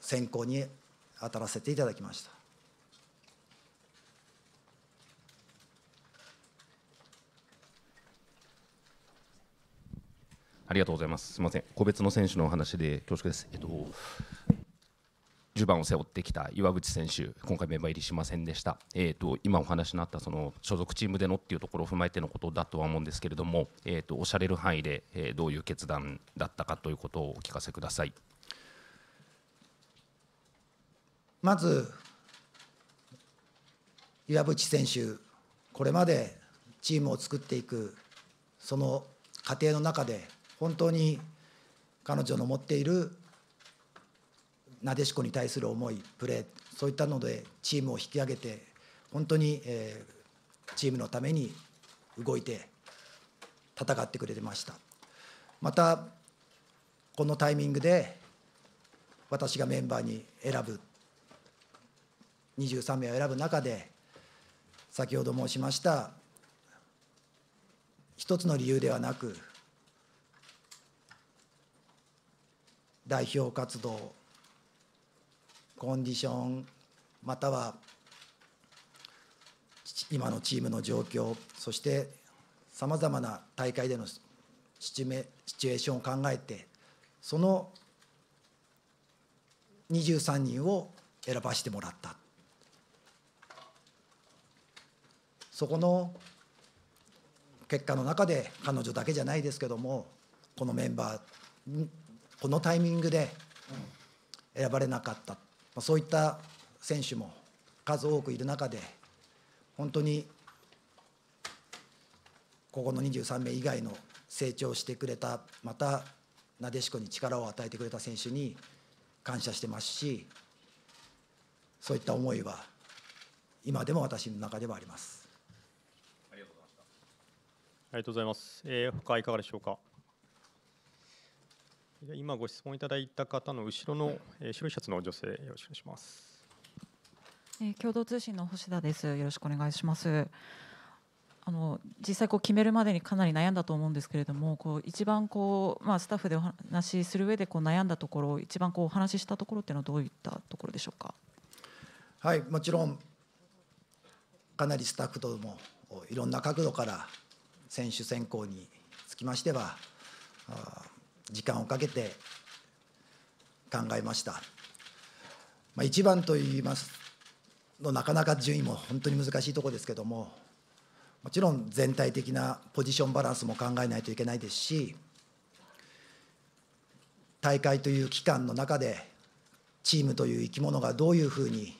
選考に当たらせていただきました。ありがとうございます。すみません。個別の選手のお話で恐縮です。えっと、10番を背負ってきた岩渕選手、今回メンバー入りしませんでした、えーと、今お話のあったその所属チームでのっていうところを踏まえてのことだとは思うんですけれども、えーと、とおっしゃれる範囲で、えー、どういう決断だったかということをお聞かせくださいまず、岩渕選手、これまでチームを作っていく、その過程の中で、本当に彼女の持っているなでしこに対する思いプレーそういったのでチームを引き上げて本当に、えチームのために動いて戦ってくれてましたまたこのタイミングで私がメンバーに選ぶ23名を選ぶ中で先ほど申しました一つの理由ではなく代表活動コンディションまたは今のチームの状況そしてさまざまな大会でのシチュエーションを考えてその23人を選ばせてもらったそこの結果の中で彼女だけじゃないですけどもこのメンバーこのタイミングで選ばれなかった、そういった選手も数多くいる中で本当にここの23名以外の成長してくれたまたなでしこに力を与えてくれた選手に感謝してますしそういった思いは今でも私の中ではあります。ありがとうございます。え他いかがでしょうか。今ご質問いただいた方の後ろの、えー、白いシャツの女性よろしくお願いします。え共同通信の星田です。よろしくお願いします。あの実際こう決めるまでにかなり悩んだと思うんですけれどもこう一番こう、まあ、スタッフでお話しする上でこう悩んだところ一番こうお話ししたところっていうのはどういったところでしょうかはいもちろんかなりスタッフともいろんな角度から選手選考につきましては時間をかけて考えました、まあ、一番といいますのなかなか順位も本当に難しいとこですけどももちろん全体的なポジションバランスも考えないといけないですし大会という期間の中でチームという生き物がどういうふうに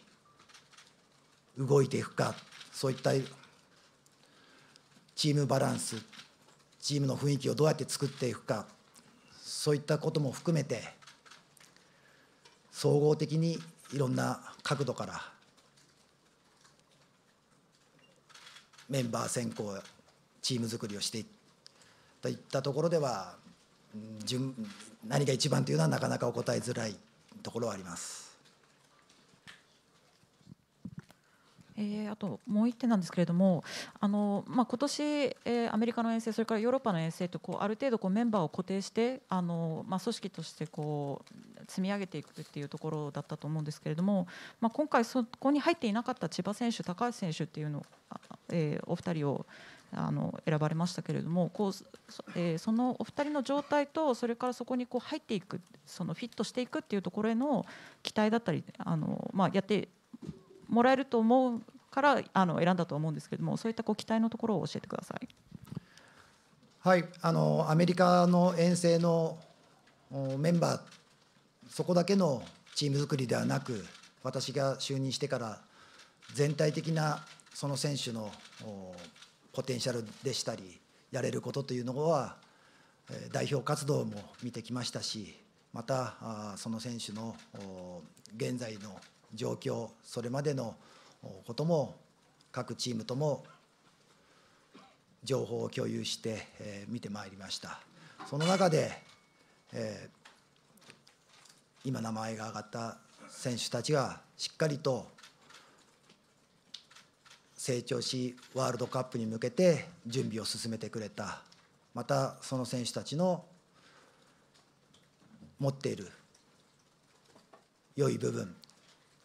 動いていくかそういったチームバランスチームの雰囲気をどうやって作っていくかそういったことも含めて総合的にいろんな角度からメンバー選考チーム作りをしていといったところでは何が一番というのはなかなかお答えづらいところはあります。えー、あともう1点なんですけれども、あのまあ、今年、えー、アメリカの遠征、それからヨーロッパの遠征とこうある程度こうメンバーを固定して、あのまあ、組織としてこう積み上げていくっていうところだったと思うんですけれども、まあ、今回、そこに入っていなかった千葉選手、高橋選手っていうの、えー、お二人をあの選ばれましたけれどもこう、えー、そのお二人の状態とそれからそこにこう入っていくそのフィットしていくっていうところへの期待だったりあの、まあ、やってもらえると思うからあの選んだと思うんですけれどもそういったこう期待のところを教えてください。はいあのアメリカの遠征のメンバーそこだけのチーム作りではなく私が就任してから全体的なその選手のポテンシャルでしたりやれることというのは代表活動も見てきましたしまたその選手の現在の状況それまでのことも各チームとも情報を共有して、え見てまいりましたその中で、えー、今名前が挙がった選手たちがしっかりと成長しワールドカップに向けて準備を進めてくれたまたその選手たちの持っている良い部分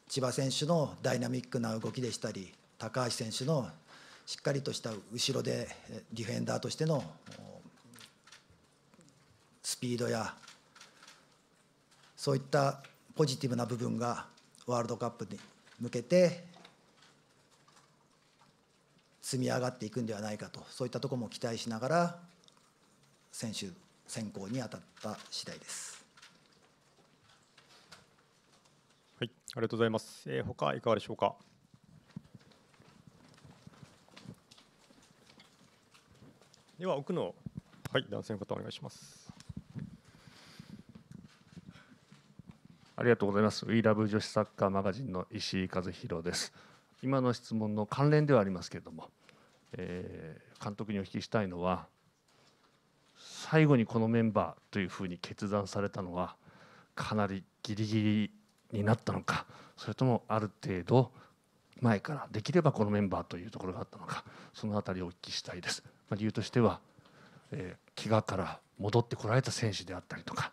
千葉選手のダイナミックな動きでしたり高橋選手のしっかりとした後ろでディフェンダーとしてのスピードやそういったポジティブな部分がワールドカップに向けて積み上がっていくんではないかとそういったところも期待しながら選手選考に当たった次第です。ありがとうございます。えー、他いかがでしょうか。では奥のはい男性の方お願いします。ありがとうございます。ウィーラブ女子サッカーマガジンの石井和弘です。今の質問の関連ではありますけれども、えー、監督にお聞きしたいのは最後にこのメンバーというふうに決断されたのはかなりギリギリになったのかそれともある程度前からできればこのメンバーというところがあったのかその辺りをお聞きしたいです。まあ、理由としては、えー、怪我から戻ってこられた選手であったりとか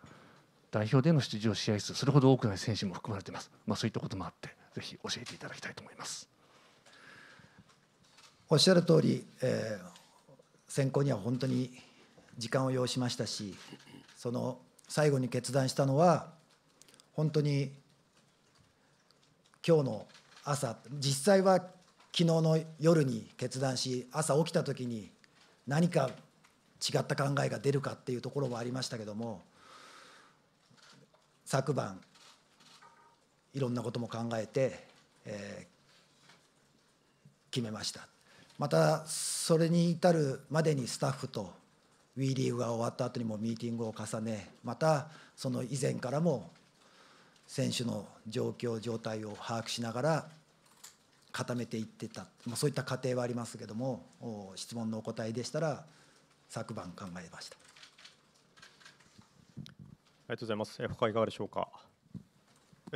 代表での出場試合数それほど多くない選手も含まれています、まあ、そういったこともあってぜひ教えていただきたいと思います。おっしゃる通り、えー、選考には本当に時間を要しましたしその最後に決断したのは本当に今日の朝実際は昨日の夜に決断し朝起きた時に何か違った考えが出るかっていうところもありましたけども昨晩いろんなことも考えて、えー、決めましたまたそれに至るまでにスタッフと WE リーグが終わった後にもミーティングを重ねまたその以前からも選手の状況状態を把握しながら固めていってた、まあ、そういった過程はありますけれども質問のお答えでしたら昨晩考えましたありがとうございます他いかがでしょうか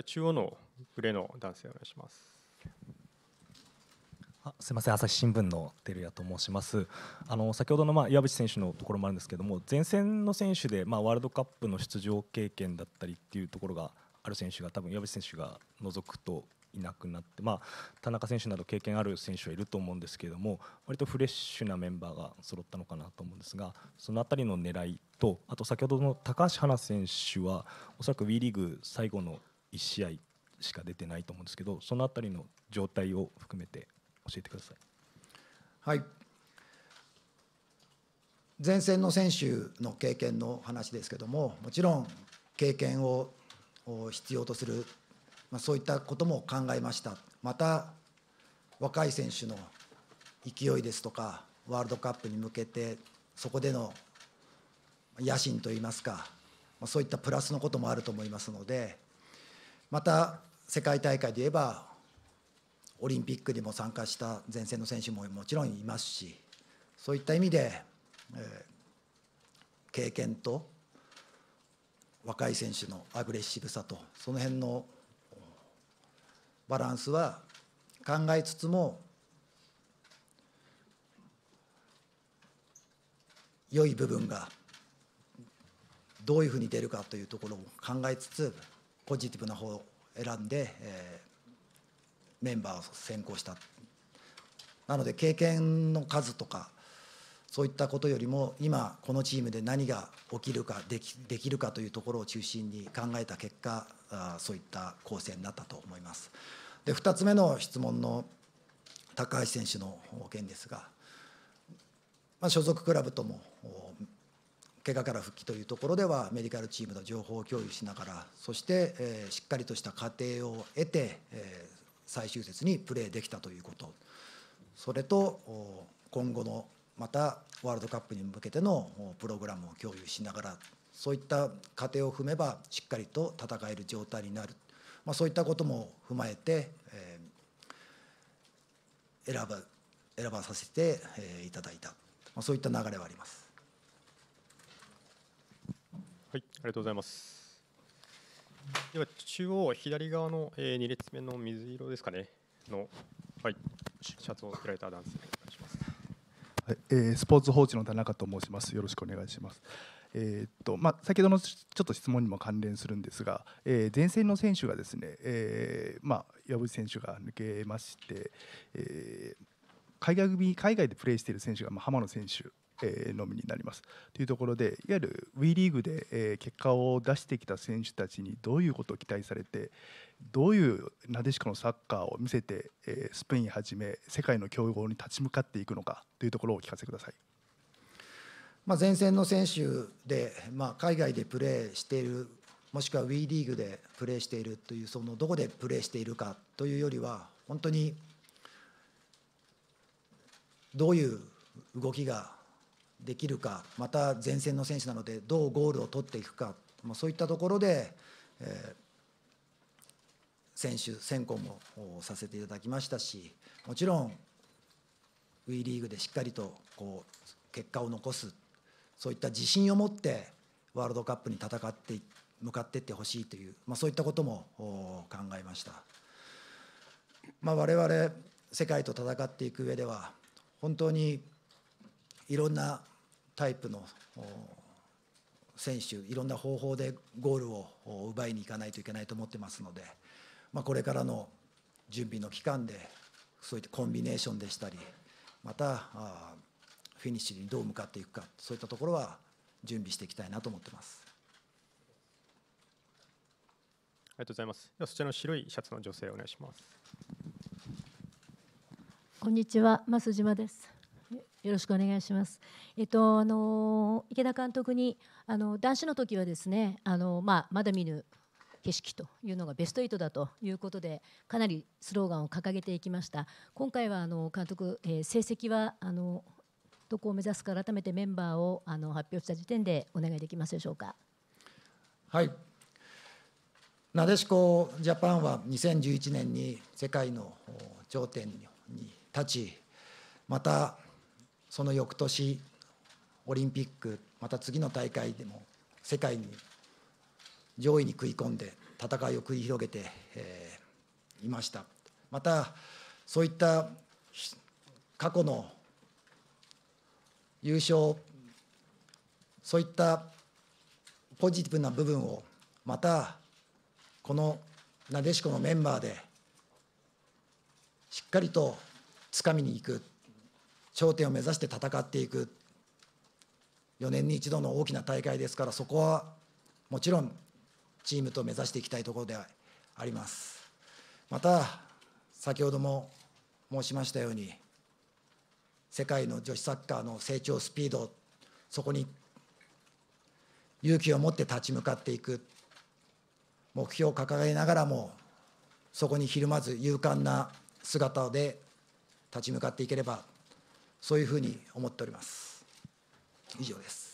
中央のグレーの男性お願いしますあ、すみません朝日新聞の照屋と申しますあの先ほどのまあ岩渕選手のところもあるんですけども前線の選手でまあワールドカップの出場経験だったりっていうところがある選手が多分岩渕選手が除くといなくなって、まあ、田中選手など経験ある選手はいると思うんですけれども割とフレッシュなメンバーが揃ったのかなと思うんですがその辺りの狙いとあと先ほどの高橋花選手はおそらく WE リーグ最後の1試合しか出てないと思うんですけどその辺りの状態を含めて教えてください。はい前線の選手の経験の話ですけどももちろん経験を必要とする、まあ、そういったことも考えました。また若い選手の勢いですとかワールドカップに向けてそこでの野心といいますかそういったプラスのこともあると思いますのでまた世界大会で言えばオリンピックにも参加した前線の選手ももちろんいますしそういった意味で、えー、経験と若い選手のアグレッシブさとその辺のバランスは考えつつも良い部分がどういうふうに出るかというところを考えつつポジティブな方を選んで、えー、メンバーを選考したなので経験の数とかそういったことよりも今このチームで何が起きるかできできるかというところを中心に考えた結果あそういった構成になったと思います。で2つ目の質問の高橋選手の件ですが、まあ、所属クラブとも怪我から復帰というところではメディカルチームの情報を共有しながらそして、えー、しっかりとした過程を得て、えー、最終節にプレーできたということそれと今後のまたワールドカップに向けてのプログラムを共有しながらそういった過程を踏めばしっかりと戦える状態になる、まあ、そういったことも踏まえて、えー、選ば選ばさせて、えいただいた、まあ、そういった流れはあります。はい、ありがとうございます。では中央左側の、えー、2列目の水色ですかねの、はい、シャツを開いた男性お願いします。えー、スポーツ報知の田中と申します。よろしくお願いします。えー、っとまあ、先ほどのちょっと質問にも関連するんですが、えー、前線の選手がですね、えーまあ、岩渕選手が抜けまして、えー、海外組海外でプレーしている選手が、まあ、浜野選手えのみになりますというところでいわゆる WE リーグで、え結果を出してきた選手たちにどういうことを期待されて、どういうなでしこのサッカーを見せて、えー、スペインはじめ世界の強豪に立ち向かっていくのかというところをお聞かせください。まあ、前線の選手で、まあ、海外でプレーしているもしくは WE リーグでプレーしているというそのどこでプレーしているかというよりは本当にどういう動きができるかまた前線の選手なのでどうゴールを取っていくか、まあ、そういったところで、えー選手選考もさせていただきましたしもちろん WE リーグでしっかりとこう結果を残すそういった自信を持ってワールドカップに戦って向かっていってほしいという、まあ、そういったことも考えました、まあ、我々世界と戦っていく上では本当にいろんなタイプの選手いろんな方法でゴールを奪いに行かないといけないと思ってますので。まあ、これからの準備の期間でそういったコンビネーションでしたりまたあフィニッシュにどう向かっていくかそういったところは準備していきたいなと思ってます。ありがとうございます。ではそちらの白いシャツの女性お願いします。こんにちは、増島です。よろしくお願いします。えっとあの池田監督にあの男子の時はですね、あのまあまだ見ぬ景色というのがベスト8だということでかなりスローガンを掲げていきました今回はあの監督、えー、成績はあのどこを目指すか改めてメンバーをあの発表した時点でお願いできますでしょうか。はいなでしこジャパンは2011年に世界の頂点に立ちまたその翌年オリンピックまた次の大会でも世界に上位に食い込んで戦いを繰り広げて、えー、いましたまたそういった過去の優勝そういったポジティブな部分をまたこのなでしこのメンバーでしっかりとつかみにいく頂点を目指して戦っていく4年に一度の大きな大会ですからそこはもちろんチームと目指していきたいところであります。また先ほども申しましたように世界の女子サッカーの成長スピードそこに勇気を持って立ち向かっていく目標を掲げながらもそこにひるまず勇敢な姿で立ち向かっていければそういうふうに思っております以上です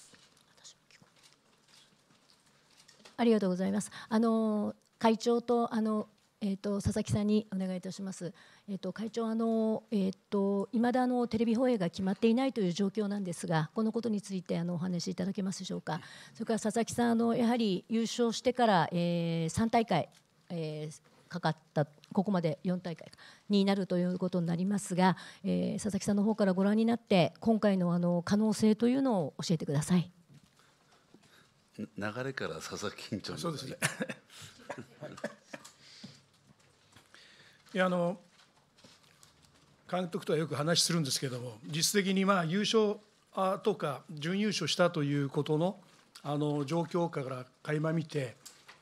ありがとうございます。あの会長とあのえーと、佐々木さんにお願いいたします。えーと、会長、あのえーと、未だのテレビ放映が決まっていないという状況なんですが、このことについてあのお話しいただけますでしょうか。それから佐々木さん、あのやはり優勝してから、えー、3大会、えー、かかったここまで4大会になるということになりますが、えー、佐々木さんの方からご覧になって今回のあの可能性というのを教えてください。流れから佐々木緊張そうですねいやあの監督とはよく話するんですけども実質的にまあ優勝とか準優勝したということのあの状況下から垣間見て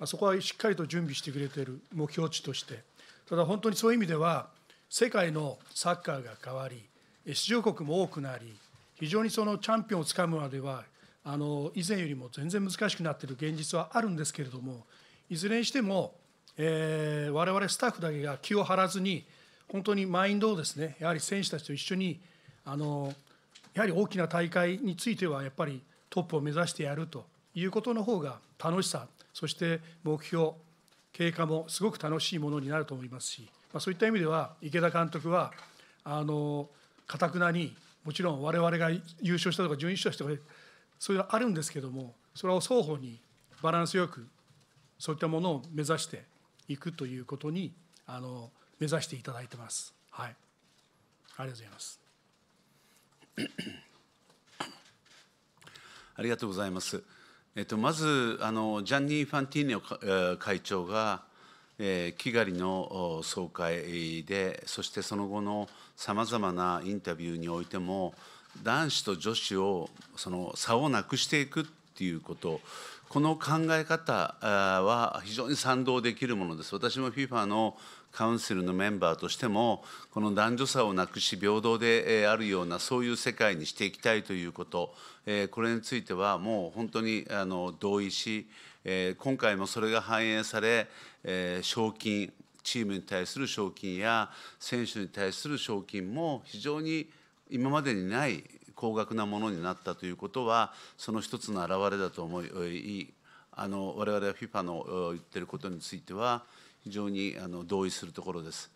そこはしっかりと準備してくれている目標値としてただ本当にそういう意味では世界のサッカーが変わり出場国も多くなり非常にそのチャンピオンをつかむまではあの以前よりも全然難しくなっている現実はあるんですけれどもいずれにしても、えー、我々スタッフだけが気を張らずに本当にマインドをですねやはり選手たちと一緒にあのやはり大きな大会についてはやっぱりトップを目指してやるということの方が楽しさそして目標経過もすごく楽しいものになると思いますし、まあ、そういった意味では池田監督はあのかたくなにもちろん我々が優勝したとか準優勝したとかそれはあるんですけどもそれを双方にバランスよくそういったものを目指していくということにあの目指していただいてます。はい、ありがとうございます。ありがとうございます。えっと、まずあのジャンニー・ファンティーニョ会長が、えー、キガリの総会でそしてその後のさまざまなインタビューにおいても男子と女子をその差をなくしていくっていうことこの考え方は非常に賛同できるものです。私も FIFA のカウンセルのメンバーとしても、この男女差をなくし、平等であるような、そういう世界にしていきたいということ、これについてはもう本当に同意し、今回もそれが反映され、賞金、チームに対する賞金や、選手に対する賞金も非常に今までにない高額なものになったということは、その一つの表れだと思い、あの我々は FIFA の言ってることについては、非常にあの同意するところです。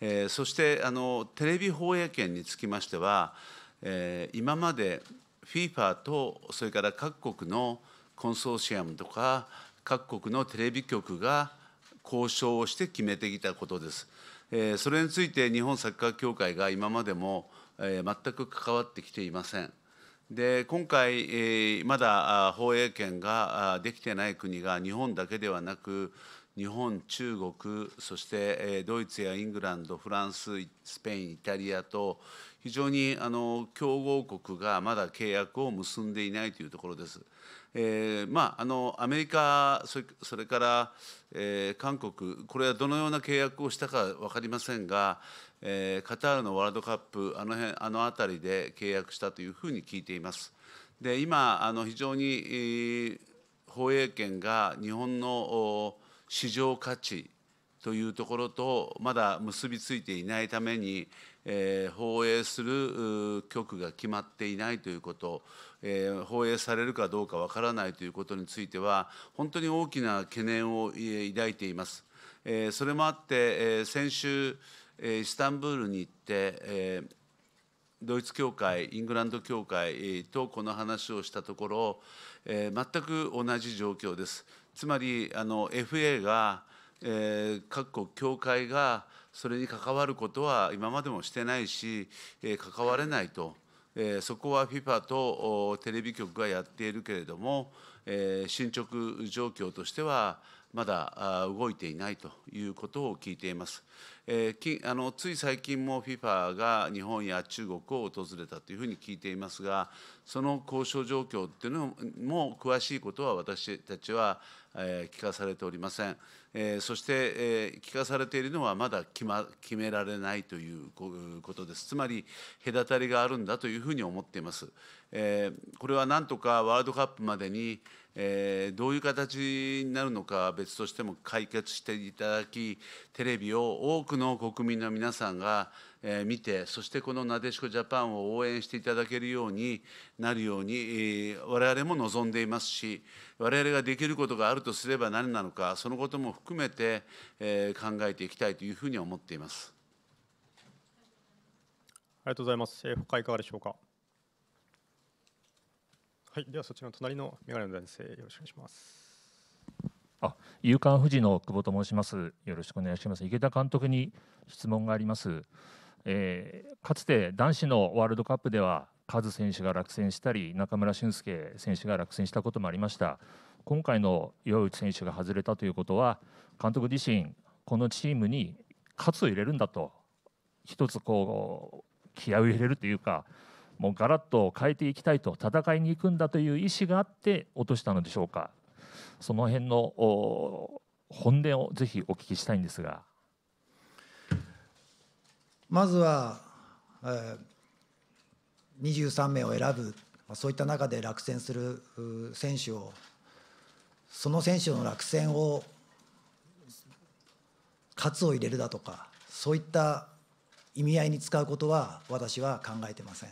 えー、そしてあの、テレビ放映権につきましては、えー、今まで FIFA と、それから各国のコンソーシアムとか、各国のテレビ局が交渉をして決めてきたことです。えー、それについて日本サッカー協会が今までもえ全く関わってきていません。で今回、えまだ放映権ができてない国が日本だけではなく日本、中国、そして、えドイツやイングランド、フランス、スペイン、イタリアと非常にあの強豪国がまだ契約を結んでいないというところです。えー、まあ、あのアメリカそれから、えー、韓国これはどのような契約をしたか分かりませんが、えー、カタールのワールドカップ、あの辺あの辺りで契約したというふうに聞いています。で今あの非常に、えー、放映権が日本の市場価値というところとまだ結びついていないために、えー、放映する局が決まっていないということ、えー、放映されるかどうかわからないということについては本当に大きな懸念を抱いています。えー、それもあって、え先週イスタンブールに行って、ドイツ協会、イングランド協会とこの話をしたところ、全く同じ状況です。つまりあの FA が、え各国協会がそれに関わることは今までもしてないし、え関われないと、そこは FIFA とテレビ局がやっているけれども、進捗状況としてはまだ動いていないということを聞いています。えー、あのつい最近も FIFA が日本や中国を訪れたというふうに聞いていますが、その交渉状況というのも詳しいことは私たちは、えー、聞かされておりません、えー、そして、えー、聞かされているのはまだ決,、ま、決められないということです、つまり隔たりがあるんだというふうに思っています。えー、これは何とかワールドカップまでにえー、どういう形になるのか別としても解決していただき、テレビを多くの国民の皆さんが、えー、見て、そしてこのなでしこジャパンを応援していただけるようになるように、えー、我々も望んでいますし、我々ができることがあるとすれば何なのか、そのことも含めて、えー、考えていきたいというふうに思っています。ありがとうございます。政府会いかがでしょうか。はい、ではそちらの隣の眼鏡の男性よろしくお願いします。あ、夕刊富士の久保と申します。よろしくお願いします。池田監督に質問があります。えー、かつて男子のワールドカップではカズ選手が落選したり中村俊輔選手が落選したこともありました今回の岩内選手が外れたということは監督自身このチームに勝つを入れるんだと一つこう気合を入れるというかもうガラッと変えていきたいと戦いに行くんだという意思があって落としたのでしょうかその辺の本音をぜひお聞きしたいんですがまずは、えー、23名を選ぶそういった中で落選する選手をその選手の落選を喝を入れるだとかそういった意味合いに使うことは私は考えてません。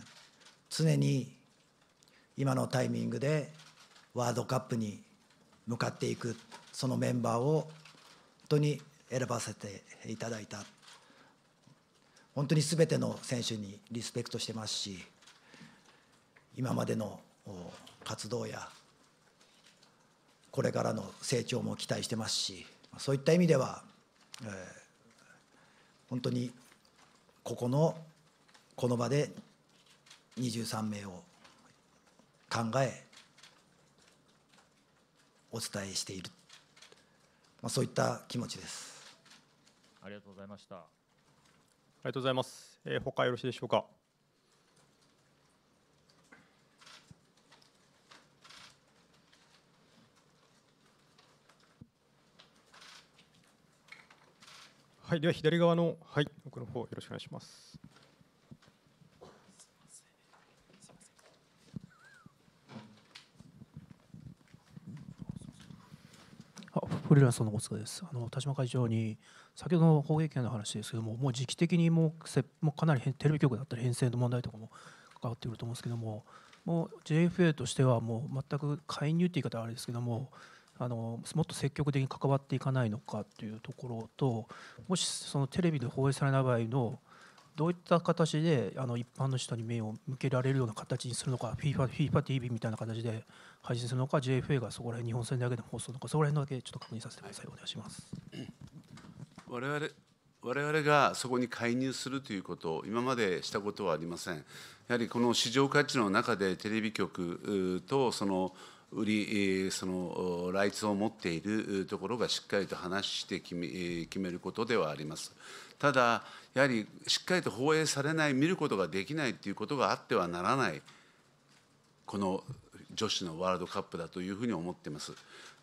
常に今のタイミングでワールドカップに向かっていくそのメンバーを本当に選ばせていただいた本当にすべての選手にリスペクトしてますし今までの活動やこれからの成長も期待してますしそういった意味では、えー、本当にここのこの場で23名を考えお伝えしている、まあ、そういった気持ちですありがとうございましたありがとうございます、えー、他よろしいでしょうかはい、では左側の、はい、奥の方よろしくお願いします。リランスのお疲です。あの田島会長に先ほどの法権の話ですけども、もう時期的にもうもうかなりテレビ局だったり編成の問題とかも関わってくると思うんですけども、もう JFA としてはもう全く介入って言い方はあれですけども、あのもっと積極的に関わっていかないのかというところと、もしそのテレビで放映されない場合のどういった形であの一般の人に目を向けられるような形にするのか FIFATV みたいな形で配信するのか JFA がそこら辺日本戦だけで放送のかそこら辺だけちょっと確認させてください、はい、お願いします。我々我々がそこに介入するということを今までしたことはありません。やはりこの市場価値の中でテレビ局とその売りそのライツを持っているところがしっかりと話して決め決めることではあります。ただやはりしっかりと放映されない見ることができないということがあってはならないこの女子のワールドカップだというふうに思ってます。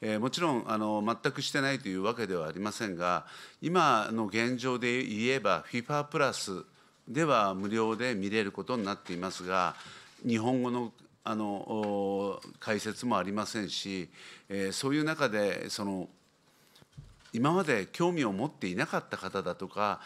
えー、もちろんあの全くしてないというわけではありませんが今の現状で言えば FIFA プラスでは無料で見れることになっていますが日本語のあの解説もありませんし、えー、そういう中でその今まで興味を持っていなかった方だとか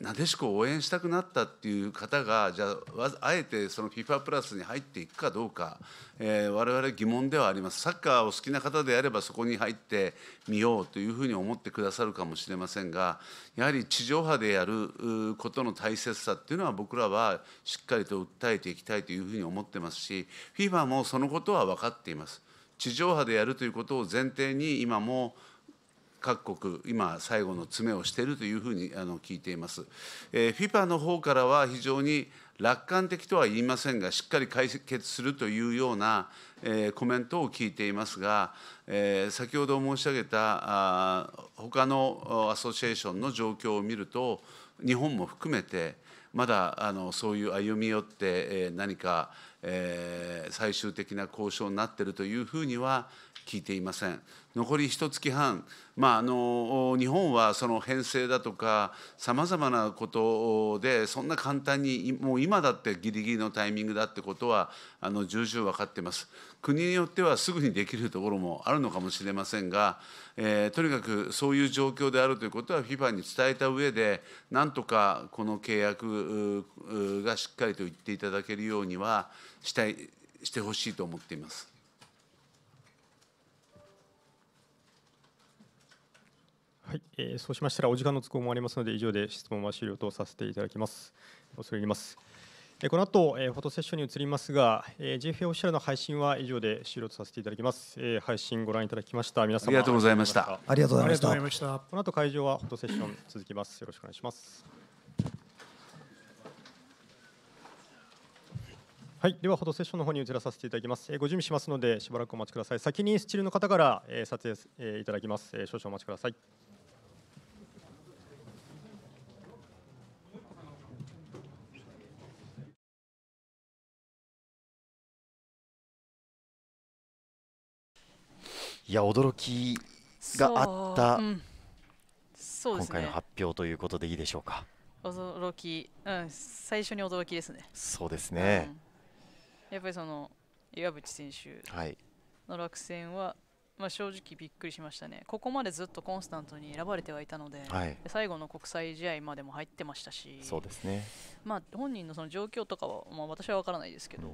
なでしこを応援したくなったっていう方がじゃああえてその FIFA プラスに入っていくかどうか、えー、我々疑問ではありますサッカーを好きな方であればそこに入ってみようというふうに思ってくださるかもしれませんがやはり地上波でやることの大切さっていうのは僕らはしっかりと訴えていきたいというふうに思ってますし FIFA もそのことは分かっています。地上波でやるということを前提に今も各国、今、最後の詰めをしているというふうにあの聞いています。えー、f i f a の方からは非常に楽観的とは言いませんが、しっかり解決するというような、えー、コメントを聞いていますが、えー、先ほど申し上げたあ他のアソシエーションの状況を見ると、日本も含めて、まだあのそういう歩み寄って、えー、何か、えー、最終的な交渉になっているというふうには、聞いていません。残り1月半、まあ、あの日本はその編成だとかさまざまなことでそんな簡単にもう今だってギリギリのタイミングだってことはあの重々分かってます国によってはすぐにできるところもあるのかもしれませんが、えー、とにかくそういう状況であるということは FIFA に伝えた上でなんとかこの契約がしっかりと言っていただけるようにはしたいしてほしいと思っています。はい、えー、そうしましたらお時間の都合もありますので以上で質問は終了とさせていただきます。恐れ入ります。えこの後、えフォトセッションに移りますが、え JFA オフィシャルの配信は以上で終了とさせていただきます。え配信ご覧いただきました。皆様ありがとうございました。ありがとうございました。この後会場はフォトセッション続きます。よろしくお願いします。はい、ではフォトセッションの方に移らさせていただきます。えご準備しますのでしばらくお待ちください。先にスチルの方からえ撮影えいただきます。え少々お待ちください。いや驚きがあった、うんね、今回の発表ということでいいでしょうか驚き、うん、最初に驚きですねそうですね、うん、やっぱりその岩渕選手の落選は、はい、まあ、正直びっくりしましたねここまでずっとコンスタントに選ばれてはいたので、はい、最後の国際試合までも入ってましたしそうですね、まあ、本人のその状況とかは、まあ、私は分からないですけど、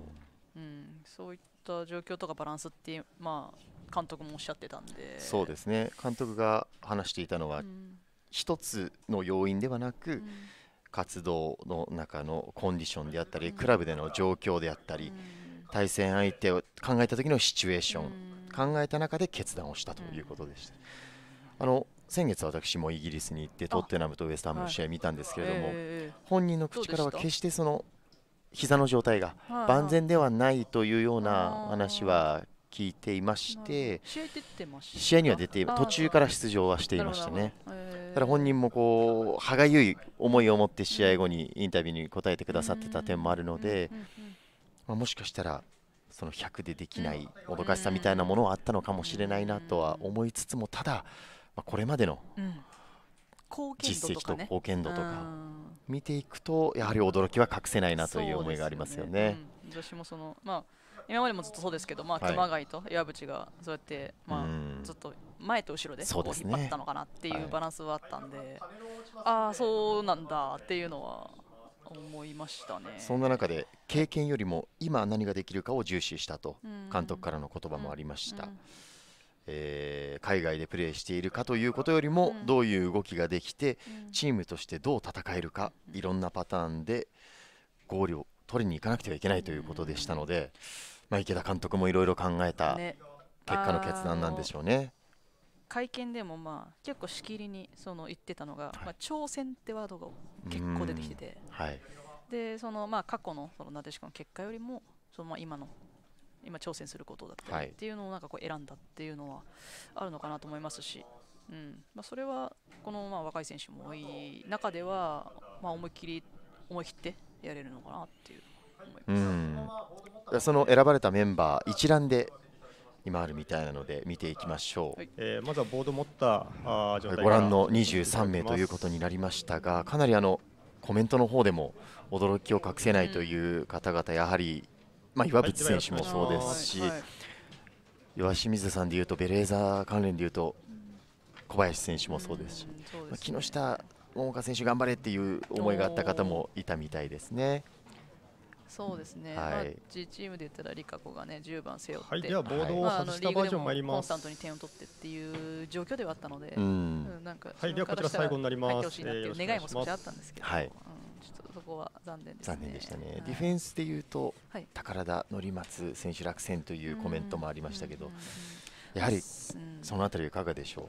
うん、そういった状況とかバランスって、まあ、監督もおっしゃってたんでそうですね監督が話していたのは、一つの要因ではなく、活動の中のコンディションであったり、クラブでの状況であったり、対戦相手を考えた時のシチュエーション、考えた中で決断をしたということでした。あの先月私もイギリスに行ってトッテナムとウェスタンの試合見たんですけれども、はいえー、本人の口からは決してその膝の状態が万全ではないというような話は聞いていまして試合には出て途中から出場はしていましたね。ただ本人もこう歯がゆい思いを持って試合後にインタビューに答えてくださってた点もあるので、まあ、もしかしたらその100でできないもどかしさみたいなものはあったのかもしれないなとは思いつつもただ、まあ、これまでの実績と貢献度とか見ていくとやはり驚きは隠せないなという思いがありますよね。私もそのまあ今までもずっとそうですけど、まあ、熊谷と岩渕がそうやって、まあ、ずっと前と後ろでこう引っ張ったのかなっていうバランスはあったんで、でねはい、ああ、そうなんだっていうのは思いましたねそんな中で経験よりも今何ができるかを重視したと監督からの言葉もありました。えー、海外でプレーしているかということよりも、うん、どういう動きができて、うん、チームとしてどう戦えるか、うん、いろんなパターンでゴールを取りに行かなくてはいけないということでしたので。まあ、池田監督もいろいろ考えた結果の決断なんでしょうね。会見でもまあ結構しきりにその言ってたのが、はい、まあ、挑戦ってワードが結構出てきてて、はい、でそのまあ過去のそのなでしこの結果よりもそのまあ今の今挑戦することだったりっていうのをなんかこう選んだっていうのはあるのかなと思いますし、うんまあ、それはこのまあ若い選手も多い中ではまあ思い切り思い切ってやれるのかなっていううんその選ばれたメンバー一覧で今あるみたいなので見ていきましょう、はい、えー、まずはボード持ったあご覧の23名ということになりましたがかなりあのコメントの方でも驚きを隠せないという方々やはり、まあ、岩渕選手もそうですし、岩清水さんでいうとベレーザー関連でいうと小林選手もそうですし、まあ、木下桃花選手頑張れっていう思いがあった方もいたみたいですね。そうですね、はいまあ、G チームで言ったら、リカ子がね、10番背負って、はい、ではボードを外したバージョン参ります。まあ、コンスタントに点を取ってっていう状況ではあったので、うん、なんか、はい、ではこちら最後になります。いなっ願いも少しあったんですけど、はい、うん、ちょっとそこは残念です、ね、残念でしたね、はい、ディフェンスでいうと、はい、宝田の則松選手落選というコメントもありましたけど、やはりそのあたり、いかがでしょう。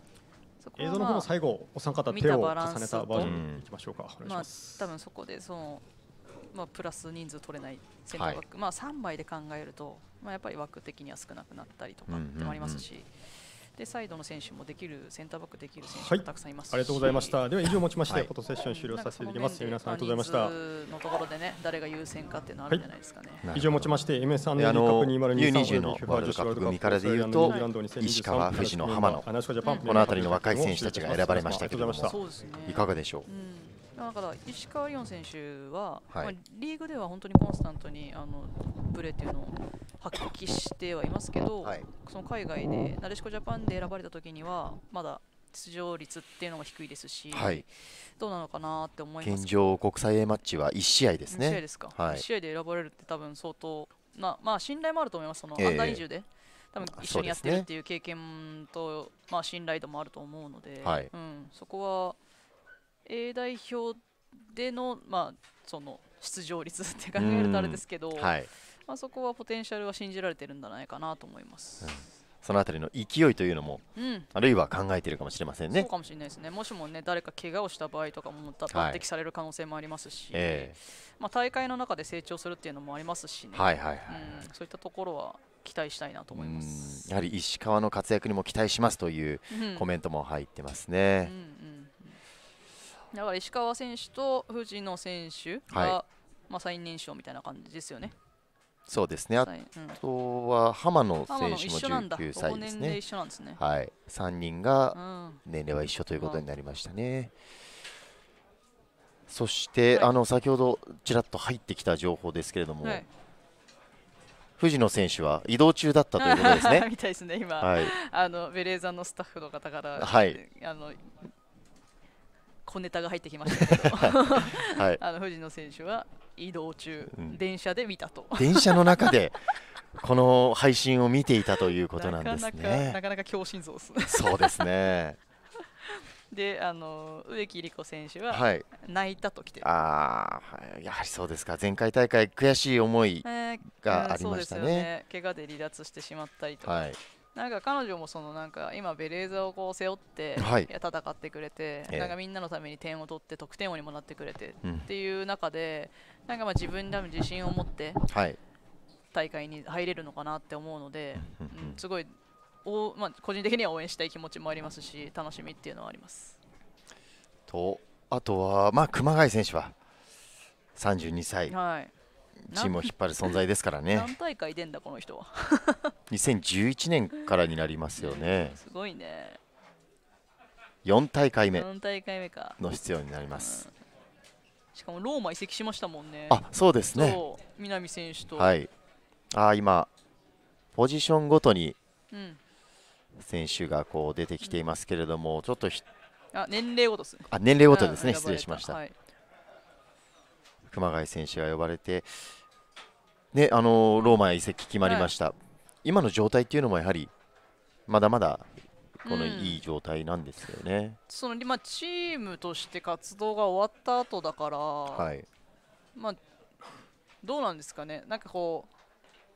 映像の方も最後、お三方、手を重ねたバージョンいきましょうか、まあ、多分そこでそのまあ、プラス人数取れないセンタはい、まあ、3枚で考えると、まあ、やっぱり枠的には少なくなったりとかでもありますし。でサイドの選手もできるセンターバックできる選手もたくさんいます、はい、ありがとうございましたでは以上をもちまして、はい、フォトセッション終了させていただきます皆さんありがとうございましたのところでね誰が優先かっていうのはあるんじゃないですかね、はい、以上をもちまして MS アンあのカップ2 0のワールドカップ組からでいうと石川藤野浜野この辺りの若い選手たちが選ばれましたけどもいかがでしょう、うんだから石川遼選手は、はい、まあ、リーグでは本当にコンスタントにあのプレーっていうのを発揮してはいますけど、はい、その海外でなでしこジャパンで選ばれた時にはまだ出場率っていうのが低いですし、はい、どうなのかなって思います現状、国際 A マッチは1試合ですね。1試合ですか、はい、1試合で選ばれるって多分相当な、まあ、信頼もあると思います、その、アンダー20で。多分一緒にやってるっていう経験と、まあ、信頼度もあると思うので、はい、うん、そこは A 代表での,、まあ、その出場率って考えるとあれですけど、はい、まあ、そこはポテンシャルは信じられてるんじゃないかなと思います。うんそのあたりの勢いというのも、うん、あるいは考えているかもしれませんね。そうかもしれないですね。もしもね誰か怪我をした場合とかも抜擢される可能性もありますし、はいえー、まあ大会の中で成長するっていうのもありますしね。はいはいはい、うん、そういったところは期待したいなと思います。やはり石川の活躍にも期待しますというコメントも入ってますね。うんだから石川選手と藤野選手が、はい、まあ、最年少みたいな感じですよね。そうですね。うあとは浜野選手も19歳ですね。一緒なんですね。はい。3人が年齢は一緒ということになりましたね。うん、そして、はい、あの先ほどちらっと入ってきた情報ですけれども、はい、藤野選手は移動中だったということですね。み たいですね。今、はい、あのベレーザのスタッフの方から、はい、あの小ネタが入ってきましたけど、はい、あの藤野選手は移動中、うん、電車で見たと電車の中で この配信を見ていたということなんですね。なかなか強心臓っすね。そうですね。であの植木理子選手は泣いたときて、はい、ああやはりそうですか前回大会悔しい思いがありましたねえー、ね怪我で離脱してしまったりとか、はい、なんか彼女もそのなんか今ベレーザをこう背負って、戦ってくれて、えー、なんかみんなのために点を取って得点王にもなってくれて、っていう中でなんかまあ自分らの自信を持って大会に入れるのかなって思うので、はい、うん、すごいお、まあ、個人的には応援したい気持ちもありますし楽しみっていうのはあります。とあとは、まあ、熊谷選手は32歳。はいチームを引っ張る存在ですからね何大会出んだこの人は2011年からになりますよね、すごいね4大会目か。の必要になります、うん、しかもローマ移籍しましたもんねあそうですね南選手とはいあ今ポジションごとに選手がこう出てきていますけれども、うん、ちょっとあ年齢ごとですあ年齢ごとですね、失礼しました、はい熊谷選手が呼ばれて、ね、あのローマへ移籍決まりました、はい、今の状態っていうのもやはりまだまだこのいい状態なんですよね、うん、その今チームとして活動が終わった後だから、はい、まあ、どうなんですかねなんかこう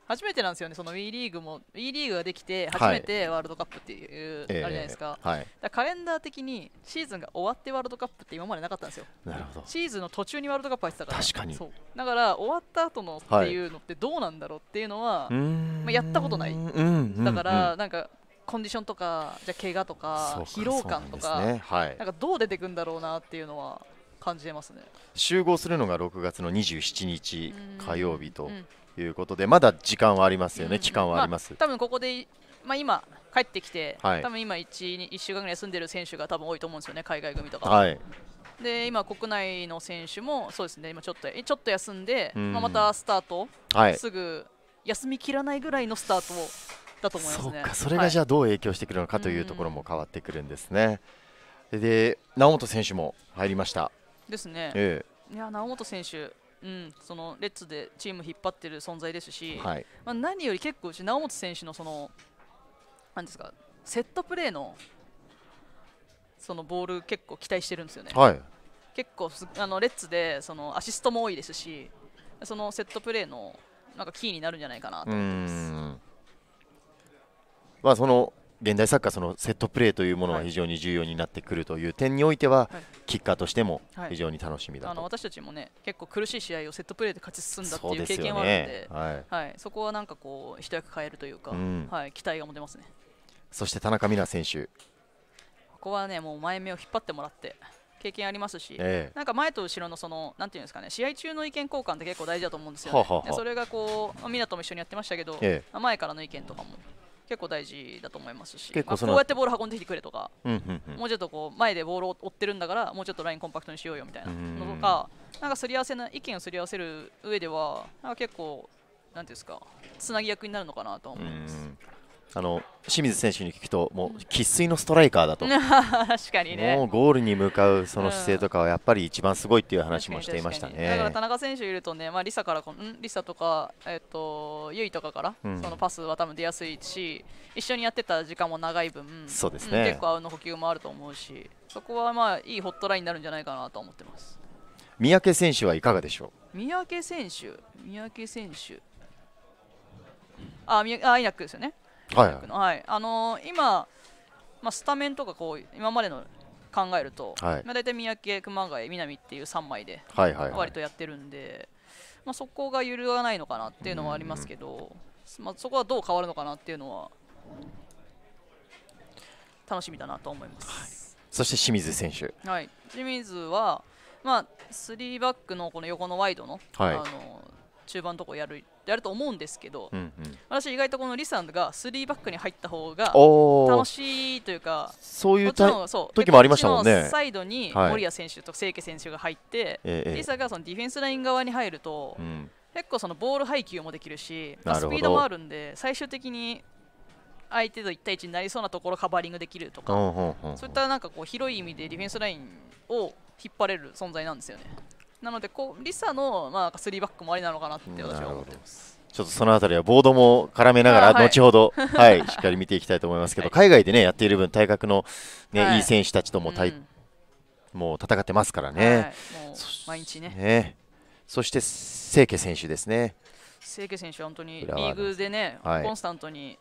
初めてなんですよね、その WE リーグも、WE リーグができて、初めてワールドカップっていう、あれじゃないですか、えーはい、だカレンダー的にシーズンが終わってワールドカップって今までなかったんですよ、なるほどシーズンの途中にワールドカップ入ってたから、確かにだから終わった後のっていうのってどうなんだろうっていうのは、はい、まあ、やったことない、だから、なんかコンディションとか、じゃ怪我とか、疲労感とか、なんねはい、なんかどう出てくんだろうなっていうのは感じますね集合するのが6月の27日火曜日と。うんうんいうことでまだ時間はありますよね、うん、期間はあります、まあ、多分ここで、まあ、今帰ってきて、はい、多分今 1, 1週間ぐらい住んでる選手が多分多いと思うんですよね海外組とか、はい、で今国内の選手もそうですね今ちょっとちょっと休んで、うん、まあ、またスタート、はい、すぐ休みきらないぐらいのスタートだと思います、ね、そうかそれがじゃあどう影響してくるのかというところも変わってくるんですね、で猶本選手も入りましたですね、ええ、いや猶本選手うん、そのレッツでチーム引っ張ってる存在ですし、はい、まあ、何より結構うち猶本選手のそのなんですかセットプレーのそのボール結構期待してるんですよね。はい、結構あのレッツでそのアシストも多いですしそのセットプレーのなんかキーになるんじゃないかなと思ってます。まあその現代サッカーそのセットプレーというものは非常に重要になってくるという点においては、はい、キッカーとしても非常に楽しみだと、はい、あの私たちもね結構苦しい試合をセットプレーで勝ち進んだっていう経験はあるので、ね、はいはい、そこはなんかこう一役変えるというか、うん、はい、期待が持てますねそして田中美奈選手ここはねもう前目を引っ張ってもらって経験ありますし、ええ、なんか前と後ろのそのなんていうんですかね試合中の意見交換って結構大事だと思うんですよね、ねそれがこう美奈とも一緒にやってましたけど、ええ、前からの意見とかも結構大事だと思いますし、こうやってボール運んできてくれとか、うんうんうん、もうちょっとこう前でボールを追ってるんだからもうちょっとラインコンパクトにしようよみたいなのとかなんかすり合わせな意見をすり合わせる上ではなんか結構なんですかつなぎ役になるのかなと思います。あの清水選手に聞くともう生粋のストライカーだと 確かにねもうゴールに向かうその姿勢とかはやっぱり一番すごいっていう話もしていましたね、だから田中選手いるとね、まあ、リサからこんリサとか、えーと、とゆいとかから、そのパスは多分出やすいし一緒にやってた時間も長い分そうですね、うん、結構あうの補給もあると思うしそこはまあいいホットラインになるんじゃないかなと思ってます三宅選手はいかがでしょう三宅選手三宅選手あ、みあ、イナックですよね。はいはいあのー、今、まあ、スタメンとかこう今までの考えると、はい、まあ、大体三宅、熊谷、南っていう3枚で割とやってるんで、まあ、そこが揺るがないのかなっていうのはありますけど、まあ、そこはどう変わるのかなっていうのは楽しみだなと思います、はい、そして清水選手、はい、清水は、まあ、3バックのこの横のワイドのはい、あの中盤のところやるあると思うんですけど、うんうん、私意外とこのリサンが3バックに入った方が楽しいというかそういう時もありましたもんねサイドに守谷選手と清家選手が入って、はい、リサがそのディフェンスライン側に入ると、結構そのボール配球もできるし、スピードもあるんで最終的に相手と1対1になりそうなところカバーリングできるとか、そういったなんかこう広い意味でディフェンスラインを引っ張れる存在なんですよね。なのでこうリサのまあ3バックもありなのかなって私は思ってます。ちょっとそのあたりはボードも絡めながら後ほど、はい、はい、しっかり見ていきたいと思いますけど、はい、海外でねやっている分体格のね、はい、いい選手たちとも対、うん、もう戦ってますからね。毎日ね、ね、そして清家選手ですね。清家選手は本当にリーグでね、コンスタントに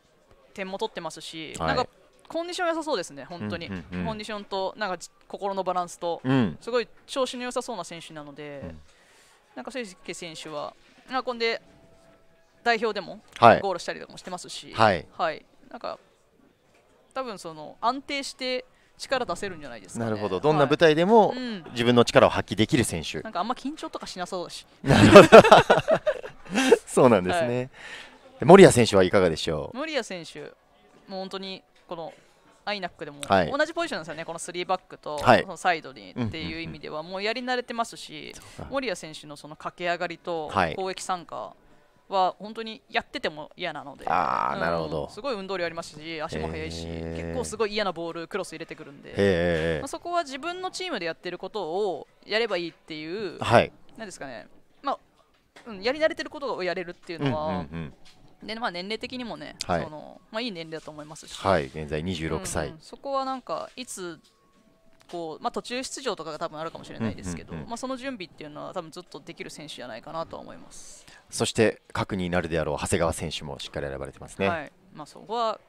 点も取ってますし、なんかコンディション良さそうですね、本当に、うんうんうん、コンディションとなんか心のバランスと、うん、すごい調子の良さそうな選手なので、うん、なんか清家選手は、なんかんで代表でもゴールしたりとかもしてますし、はい、はい、なんか多分その安定して力出せるんじゃないですか、ね、なるほどどんな舞台でも、はい、自分の力を発揮できる選手、なんかあんま緊張とかしなそうだし そうなんですね、はい、森谷選手はいかがでしょう森谷選手もう本当にこのアイナックでも同じポジションですよね、はい、この3バックとそのサイドにっていう意味ではもうやり慣れてますし、守屋選手のその駆け上がりと攻撃参加は本当にやってても嫌なので、あなるほどすごい運動量ありますし、足も速いし、結構すごい嫌なボール、クロス入れてくるんで、まあ、そこは自分のチームでやってることをやればいいっていう、なんですかね、まあうん、やり慣れてることをやれるっていうのは。でまあ、年齢的にもね、はいそのまあ、いい年齢だと思いますし、はい、現在26歳、うんうんそこはなんかいつこう、まあ、途中出場とかが多分あるかもしれないですけど、うんうんうんまあ、その準備っていうのは多分ずっとできる選手じゃないかなと思います。そして核になるであろう長谷川選手もしっかり選ばれてますね。はいまあ、そこは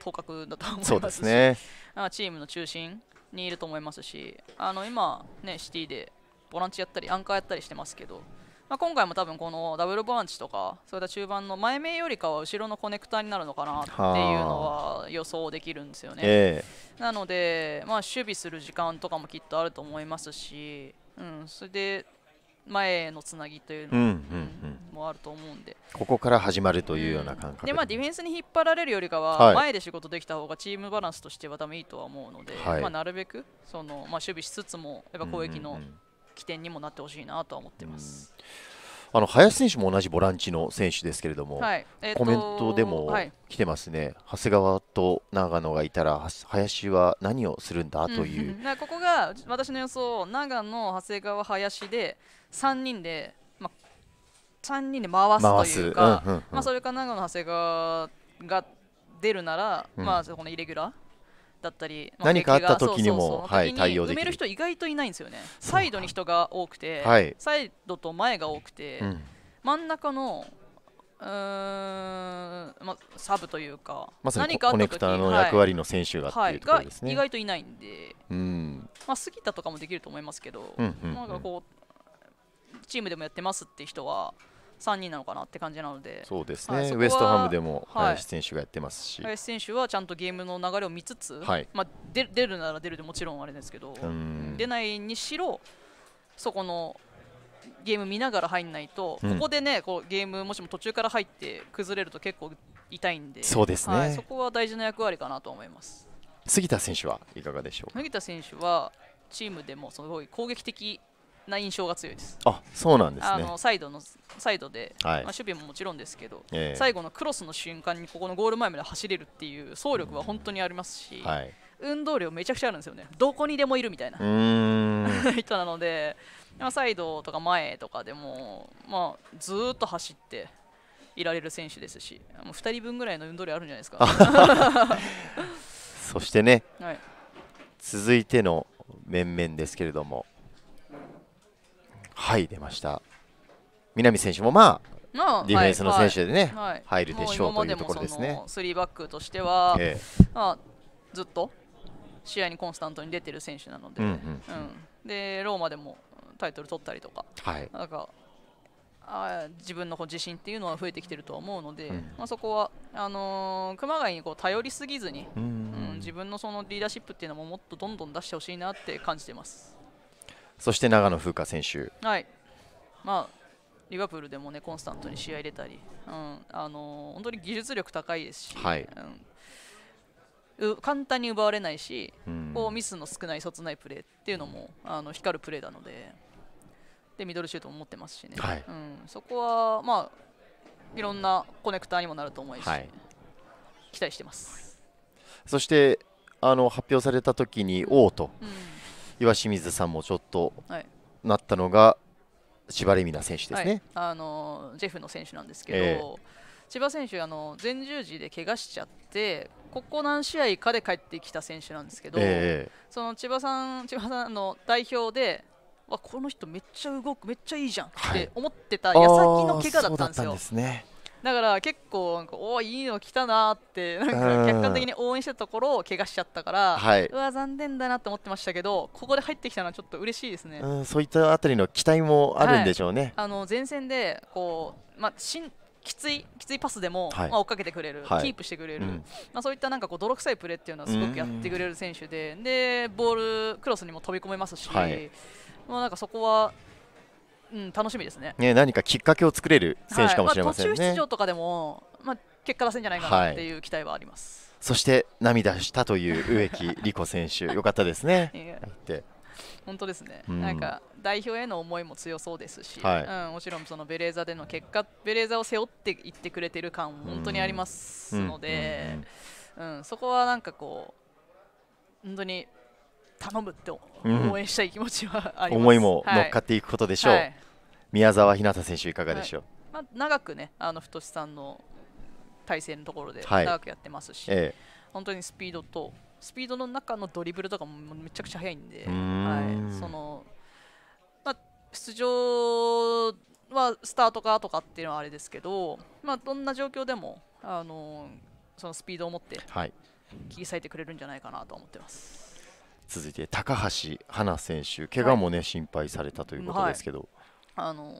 当確だと思いますしそうですね。あチームの中心にいると思いますしあの今、ね、シティでボランチやったりアンカーやったりしてますけどまあ、今回も多分このダブルボランチとかそういった中盤の前面よりかは後ろのコネクターになるのかなっていうのは予想できるんですよね。えー、なので、まあ、守備する時間とかもきっとあると思いますし、うん、それで前のつなぎというのもあると思うんで、ここから始まるというような感覚で、まあ、ディフェンスに引っ張られるよりかは、前で仕事できた方がチームバランスとしては多分いいとは思うので、まあ、なるべくその、まあ、守備しつつもやっぱ攻撃の、起点にもなってほしいなとは思ってます。あの林選手も同じボランチの選手ですけれども、はいえー、コメントでも来てますね、はい、長谷川と長野がいたら林は何をするんだという、うん、ここが私の予想長野、長谷川、林で3人で、ま、3人で回すというか、んまあ、それか長野、長谷川が出るなら、うん、まあ、このイレギュラー。だったり、まあ、何かあった時にも対応できる埋める人意外といないんですよねサイドに人が多くて、はい、サイドと前が多くて、うん、真ん中のうんまあ、サブというか、まさにコネクターの役割の選手が、はい、っていうところですね、意外といないんで、うんまあ、杉田とかもできると思いますけど、うんチームでもやってますって人は3人なのかなって感じなのでそうですね、はい、ウエストハムでも林選手がやってますし、林選手はちゃんとゲームの流れを見つつ、まあ、で出るなら出るでもちろんあれですけど出ないにしろそこのゲーム見ながら入んないと、うん、ここでねこうゲームもしも途中から入って崩れると結構痛いんでそうですね、はい、そこは大事な役割かなと思います杉田選手はいかがでしょう杉田選手はチームでもすごい攻撃的な印象が強いですあそうなんですねあのサイドのサイドで、はい、まあ、守備ももちろんですけど、えー、最後のクロスの瞬間にここのゴール前まで走れるっていう走力は本当にありますし、はい、運動量めちゃくちゃあるんですよねどこにでもいるみたいな 人なので、まあ、サイドとか前とかでも、まあ、ずっと走って。いられる選手ですし、もう2人分ぐらいの運動量あるんじゃないですか。そしてね、はい、続いての面々ですけれども、はい出ました南選手もまあディフェンスの選手でね、はいはい、入るでしょうというところですね。スリーバックとしては、ええ、まあ、ずっと試合にコンスタントに出てる選手なので、うんうんうん、でローマでもタイトル取ったりとか、はい、なんかあ自分のこう自信っていうのは増えてきてると思うので、うん、まあ、そこはあのー、熊谷にこう頼りすぎずに、うん、うん、自分のそのリーダーシップっていうのももっとどんどん出してほしいなって感じてます。そして長野風花選手。はいまあリバプールでもねコンスタントに試合出たり、うんあのー、本当に技術力高いですし、はい、うん、簡単に奪われないし、うん、こうミスの少ない、そつないプレーっていうのもあの光るプレーなのででミドルシュートも持ってますしね、はい、うん、そこは、まあ、いろんなコネクターにもなると思いますし、はい、期待してますそしてあの発表された時に王と、うん、うん岩清水さんもちょっとなったのが千葉レミナ選手ですね、はい、あのジェフの選手なんですけど、えー、千葉選手あの前十字で怪我しちゃってここ何試合かで帰ってきた選手なんですけど、えー、その千葉さん千葉さんの代表でわこの人めっちゃ動くめっちゃいいじゃんって思ってた矢先の怪我だったんですよ。だから結構なんかおいいの来たなってなんか客観的に応援してたところを怪我しちゃったから、はい、うわ残念だなって思ってましたけどここで入ってきたのはちょっと嬉しいですねうんそういったあたりの期待もあるんでしょうね、はい、あの前線でこう、まあ、しんきついきついパスでも、はい、まあ、追っかけてくれる、はい、キープしてくれる、うん、まあ、そういったなんかこう泥臭いプレーっていうのはすごくやってくれる選手ででボールクロスにも飛び込めますし、はい、まあ、なんかそこはうん、楽しみですねね何かきっかけを作れる選手かもしれませんね、はいまあ、途中出場とかでも、まあ、結果出せんじゃないかなっていう期待はあります、はい、そして涙したという植木理子選手 よかったですね。本当ですね、うん、なんか代表への思いも強そうですし、はい、うん、もちろんそのベレーザでの結果ベレーザを背負っていってくれてる感も本当にありますので、うん、うん、そこはなんかこう本当に頼むって応援したい気持ちはあります、うん、思いも乗っかっていくことでしょう、はい、宮澤ひなた選手いかがでしょう、はい、まあ、長くねあの太さんの体勢のところで長くやってますし、はいええ、本当にスピードとスピードの中のドリブルとかもめちゃくちゃ速いんではい、その、まあ、出場はスタートかとかっていうのはあれですけど、まあ、どんな状況でもあのそのスピードを持って切り裂いてくれるんじゃないかなと思ってます。続いて高橋花選手怪我もね、はい、心配されたということですけど、はい、あのー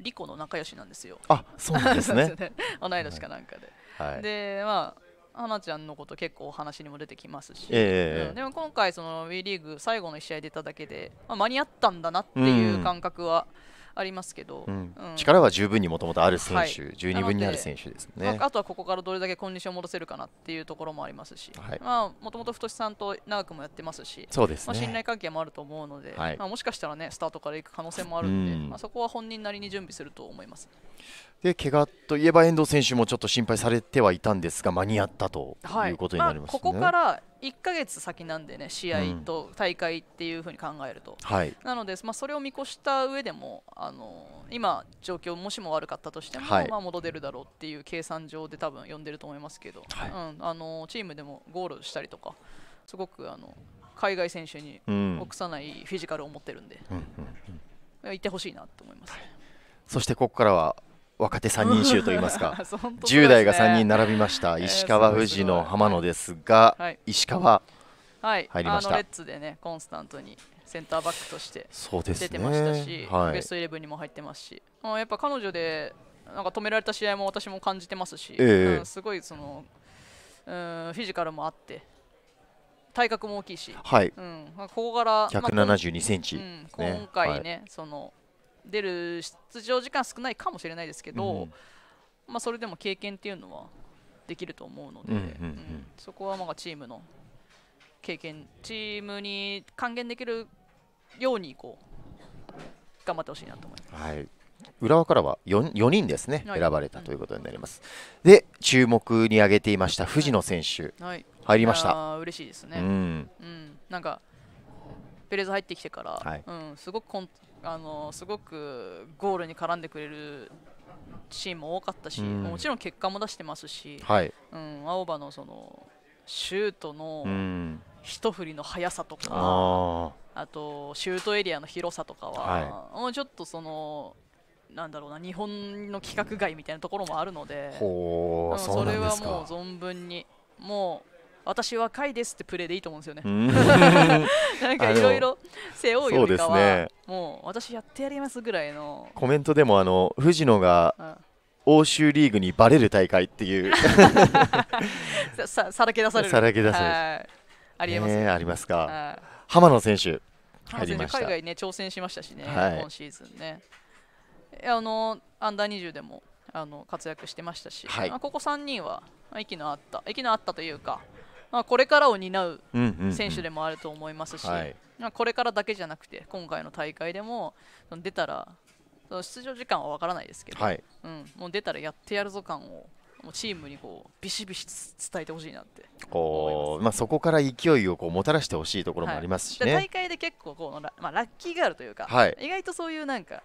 リコの仲良しなんですよ。あ、そうなんですね。同い年かなんかで。はい、で、まあ。花ちゃんのこと結構お話にも出てきますし、えーでも今回その WE リーグ最後の試合出ただけで、まあ、間に合ったんだなっていう感覚は、うんありますけど、うんうん、力は十分にもともとある選手、はい、十二分にある選手ですね、まあ、あとはここからどれだけコンディションを戻せるかなっていうところもありますし、まあ、もともと太さんと長くもやってますしそうです、ね、まあ、信頼関係もあると思うので、はい、まあ、もしかしたら、ね、スタートから行く可能性もあるんで、うん、まあ、そこは本人なりに準備すると思います。で怪我といえば遠藤選手もちょっと心配されてはいたんですが間に合ったということになりますね、はいまあ、ここから1か月先なんでね試合と大会っていうふうに考えると、うんはい、なので、まあ、それを見越した上でもあの今、状況もしも悪かったとしても、はい、まあ、戻れるだろうっていう計算上で多分呼んでると思いますけど、はい、うん、あのチームでもゴールしたりとかすごくあの海外選手に臆さないフィジカルを持ってるんで、うん、ってほしいなと思います。そしてここからは若手3人衆といいますか す、10代が3人並びました石川、富士の浜野ですが、えー、石川、入りました、はい、レッツでねコンスタントにセンターバックとして出てましたし、ねはい、ベストイレブンにも入ってますし、まあ、やっぱ彼女でなんか止められた試合も私も感じてますし、えー、すごいその、うん、フィジカルもあって体格も大きいし、はいうん、ここ小柄1 7 2センチ、ねまあうん、今回ね、はい、その出る出場時間少ないかもしれないですけど、うん、まあ、それでも経験っていうのはできると思うので、うんうんうんうん、そこはまあチームの経験チームに還元できるようにこう頑張ってほしいなと思います。はい浦和からは 4, 4人ですね、はい、選ばれたということになります、うん、で注目に挙げていました藤野選手、はい、入りました嬉しいですね、うん、うん、なんかペレーズ入ってきてから、はい、うん、すごくコンあのすごくゴールに絡んでくれるシーンも多かったし、うん、もちろん結果も出してますし、はい、うん、青葉のそのシュートの一振りの速さとか、うん、あとシュートエリアの広さとかは、はい、もうちょっとそのなんだろうな日本の規格外みたいなところもあるので、うん、それはもう存分にも私は若いですってプレーでいいと思うんですよね。なんかいろいろ背負うよりかは、ね、もう私やってやりますぐらいのコメントでもあの藤野が、欧州リーグにバレる大会っていう ささらけ出されるさらけ出されるありえます、ね、ありますか浜野選手海外ね挑戦しましたしね、はい、今シーズンねあのアンダー20でもあの活躍してましたし、はい、まあ、ここ3人は息のあった息のあったというかまあ、これからを担う選手でもあると思いますし、まあ、これからだけじゃなくて今回の大会でも出たら出場時間は分からないですけど、はい、うん、もう出たらやってやるぞ感をもうチームにこうビシビシ伝えてほしいなっておま、まあ、そこから勢いをこうもたらしてほしいところもありますし、ねはい、大会で結構こうラ,、まあ、ラッキーガールというか、はい、意外とそういうなんか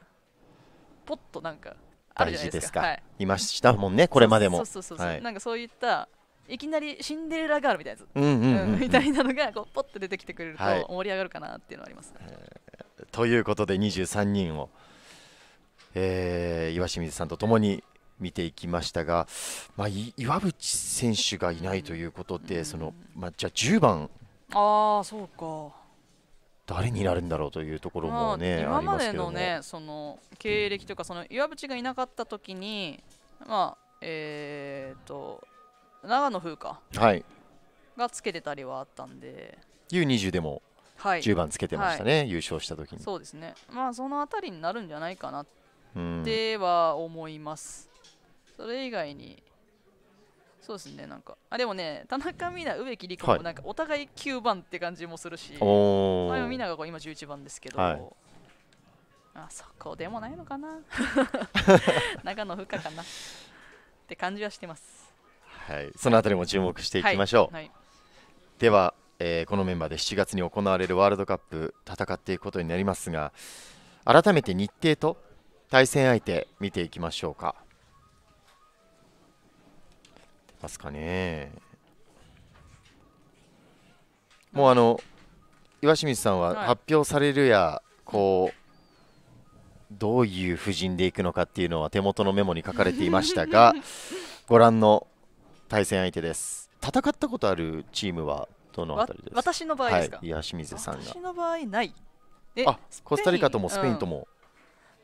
ポッとなんかあるじゃないですか。い、ましたもんねこれまでも。そうそうそうそう、なんかそういったいきなりシンデレラガールみたいなやつみたいなのがこうポッと出てきてくれると盛り上がるかなっていうのはあります、ねはいえー、ということで23人を、えー、岩清水さんとともに見ていきましたが、まあ、岩渕選手がいないということで、そのまあ、じゃあ10番あそうか誰になるんだろうというところもね、まあ、今までのねその経歴というかその岩渕がいなかった時に、まあえーと長野風かはいがつけてたりはあったんで U20 でも10番つけてましたね、はいはい、優勝した時にそうですねまあその辺りになるんじゃないかなっては思いますそれ以外にそうですねなんかあでもね田中美奈植木理子もなんかお互い9番って感じもするし、はい、美奈が今11番ですけど、はい、あそこでもないのかな 長野風花かなって感じはしてますはい、そのあたりも注目していきましょう、はいはい、では、えー、このメンバーで7月に行われるワールドカップ戦っていくことになりますが改めて日程と対戦相手見ていきましょうかますかねもうあの岩清水さんは発表されるや、こうどういう布陣でいくのかっていうのは手元のメモに書かれていましたが ご覧の対戦相手です戦ったことあるチームはどのあたりですか私の場合ですか、はい、いや清水さんが私の場合ないあコスタリカともスペインとも、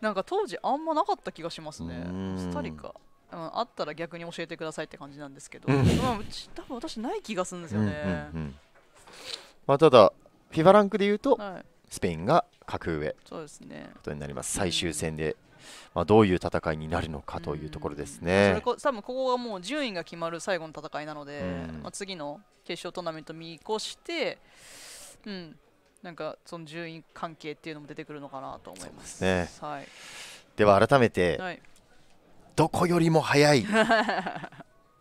うん、なんか当時あんまなかった気がしますねコスタリカあったら逆に教えてくださいって感じなんですけど、うん、まあ、うち多分私ない気がするんですよね、うんうんうん、まあ、ただ FIFA ランクでいうと、はい、スペインが格上そうですねことになります最終戦でまあ、どういう戦いになるのかというところですね。それこ多分ここがもう順位が決まる最後の戦いなので、まあ、次の決勝トーナメント見越して、うん、なんかその順位関係っていうのも出てくるのかなと思います。ねはい、では改めて、はい、どこよりも早い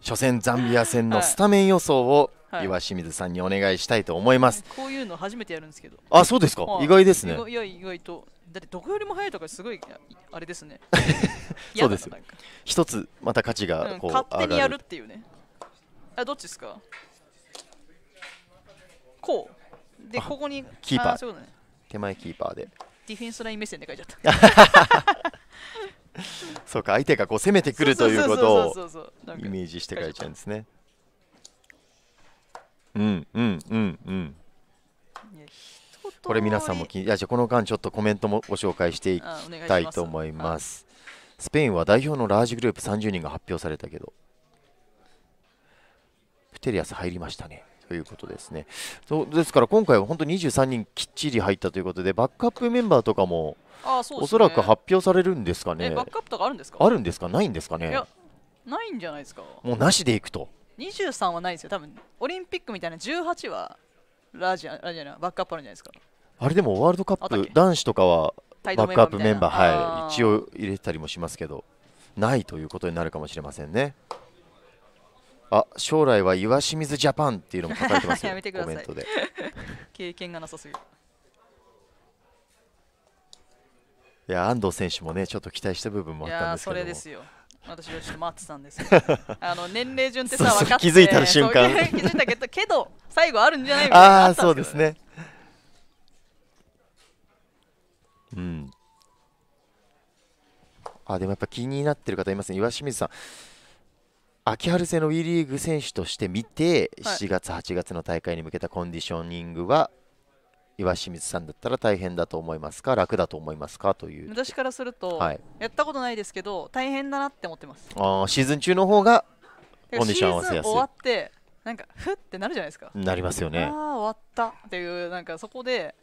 初戦ザンビア戦のスタメン予想を、はい、岩清水さんにお願いしたいと思います、こういうの初めてやるんですけどあそうですか、意外ですねいや意外とだってどこよりも早いとかすごいあれですね そうですよ一つまた価値がこう、うん、勝手にやるっていうねあどっちですかこうでここにキーパー、ね、手前キーパーでディフェンスライン目線で書いちゃった そうか相手がこう攻めてくるということをイメージして書いちゃうんですねうんうんうんうんこれ皆さんも気にいやじゃこの間ちょっとコメントもご紹介していきたいと思います、はい、スペインは代表のラージグループ30人が発表されたけどプテリアス入りましたねということですねそうですから今回は本当23人きっちり入ったということでバックアップメンバーとかもあそ、ね、おそらく発表されるんですかねバックアップとかあるんですかあるんですかないんですかねないんじゃないですかもうなしでいくと23はないですよ多分オリンピックみたいな18はラージアラジアなバックアップあるんじゃないですかあれでもワールドカップ男子とかはバックアップメンバーはい一応入れたりもしますけどないということになるかもしれませんねあ将来は岩清水ジャパンっていうのも書かれてますよ コメントで 経験がなさすぎるいや安藤選手もねちょっと期待した部分もあったんですけどそれですよ私はちょっと待ってたんですけど あの年齢順ってさ分かって気づいた瞬間気づいたけどけど最後あるんじゃないみたいなああそうですねうんあでもやっぱ気になってる方いますね岩清水さん秋春戦の WE リーグ選手として見て、はい、7月、8月の大会に向けたコンディショニングは岩清水さんだったら大変だと思いますか楽だと思いますかという私からすると、はい、やったことないですけど大変だなって思ってますあシーズン中の方がコンディション合わせやすい終わってなんかふってなるじゃないですかなりますよねああ終わったっていうなんかそこで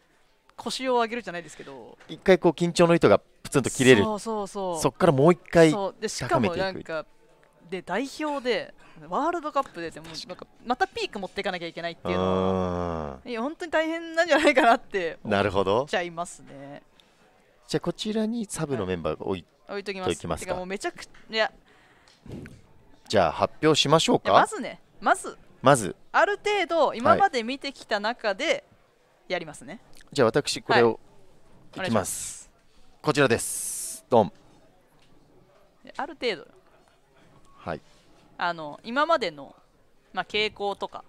腰を上げるじゃないですけど一回こう緊張の糸がプツンと切れるそうそうそうそっからもう一回高めていくしかもなんかで代表でワールドカップででもなんかまたピーク持っていかなきゃいけないっていうのは本当に大変なんじゃないかなってなるほどちゃいますねじゃあこちらにサブのメンバーを置い,、はい、置いときますきますかじゃあ発表しましょうかまずねまずまずある程度今まで見てきた中で、はいやりますねじゃあ私これを、はい、いきますこちらですドンある程度はいあの今までの、まあ、傾向とか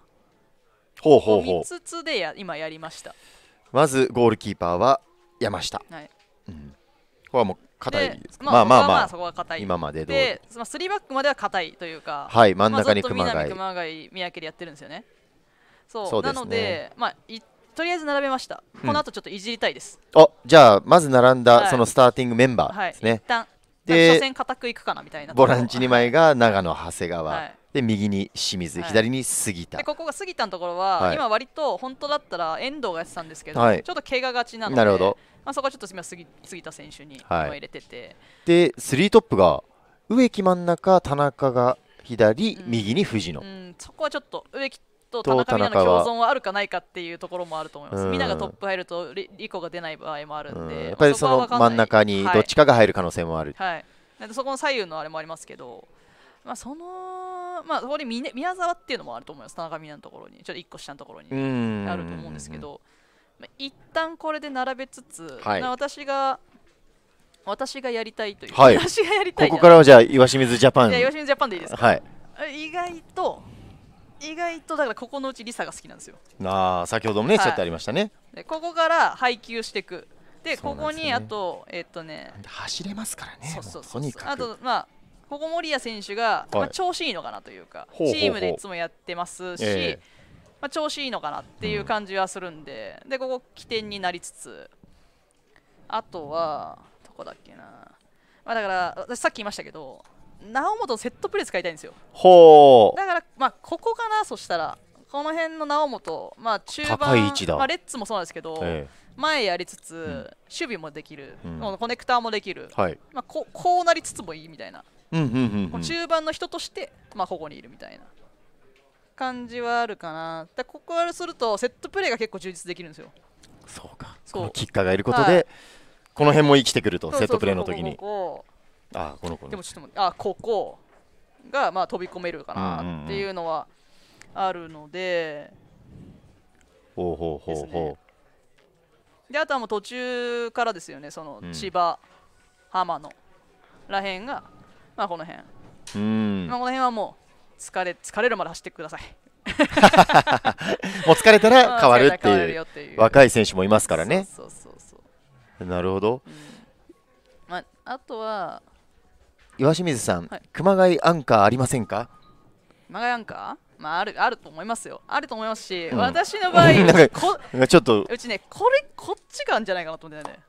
ほうほうほうつつでや今やりましたまずゴールキーパーは山下、はいうん、ここはもう硬いですまあまあまあそこは硬い今までで、まあ、3バックまでは硬いというかはい真ん中に熊谷、まあ、熊谷三宅でやってるんですよねそう、ね、なので、まあ、とりあえず並べました、この後ちょっといじりたいですあじゃあまず並んだそのスターティングメンバーですね、はい、一旦で初戦固くいくかなみたいなボランチ2枚が長野長谷川、はい、で右に清水、左に杉田、ここが杉田のところは、はい、今割と本当だったら遠藤がやってたんですけど、はい、ちょっと怪我がちなのでなるほど、まあ、そこはちょっとせ杉杉田選手に入れてて、で3トップが植木真ん中田中が左、うん、右に藤野、うん、そこはちょっと植木と田中美奈の共存はあるかないかっていうところもあると思います、美奈がトップ入るとリリコが出ない場合もあるんで、やっぱりその真ん中にどっちかが入る可能性もある、はいはい、そこの左右のあれもありますけど、まあ、その、まあ、そこに宮沢っていうのもあると思います、田中美奈のところに、ちょっと一個下のところにあると思うんですけど、まあ、一旦これで並べつつ、はい、私が私がやりたいという、はい、私がやりたいここからはじゃあ岩清水ジャパン岩清水ジャパンでいいですか、はい、意外と意外とだからここのうちリサが好きなんですよああ先ほどもね、はい、ちょっとありましたねでここから配球していくで、ね、ここにあとえー、っとね走れますからねそうそうそうあとまあここ森谷選手が、まあ、調子いいのかなというか、チームでいつもやってますし、えー、まあ、調子いいのかなっていう感じはするんで、うん、でここ起点になりつつあとはどこだっけな、まあ、だから私さっき言いましたけど猶本セットプレー使いたいんですよほうだからまあここかなそしたらこの辺の猶本まあ中盤高い位置だ、まあ、レッツもそうなんですけど、ええ前やりつつ、うん、守備もできる、うん、コネクターもできる、はい、まあ、ここうなりつつもいいみたいな、中盤の人として、まあ、ここにいるみたいな感じはあるかなでここからするとセットプレーが結構充実できるんですよそうかそうキッカーがいることで、はい、この辺も生きてくると、セットプレーの時にこあこの子、ね、でもちょっとあここがまあ飛び込めるかなっていうのはあるので、ほうほうほうほうで、あとはもう途中からですよねその千葉、うん、浜野らへんがまあこの辺うんまあこの辺はもう疲れ疲れるまで走ってください もう疲れたら変わるっていう若い選手もいますからねそうそうそうなるほど、うん、まあ、あとは岩清水さん、はい、熊谷アンカーありませんか熊谷アンカーまあ、あるあると思いますよ。あると思いますし、うん、私の場合 なんかこちょっとうちねこれこっちがあるんじゃないかなと思ってね。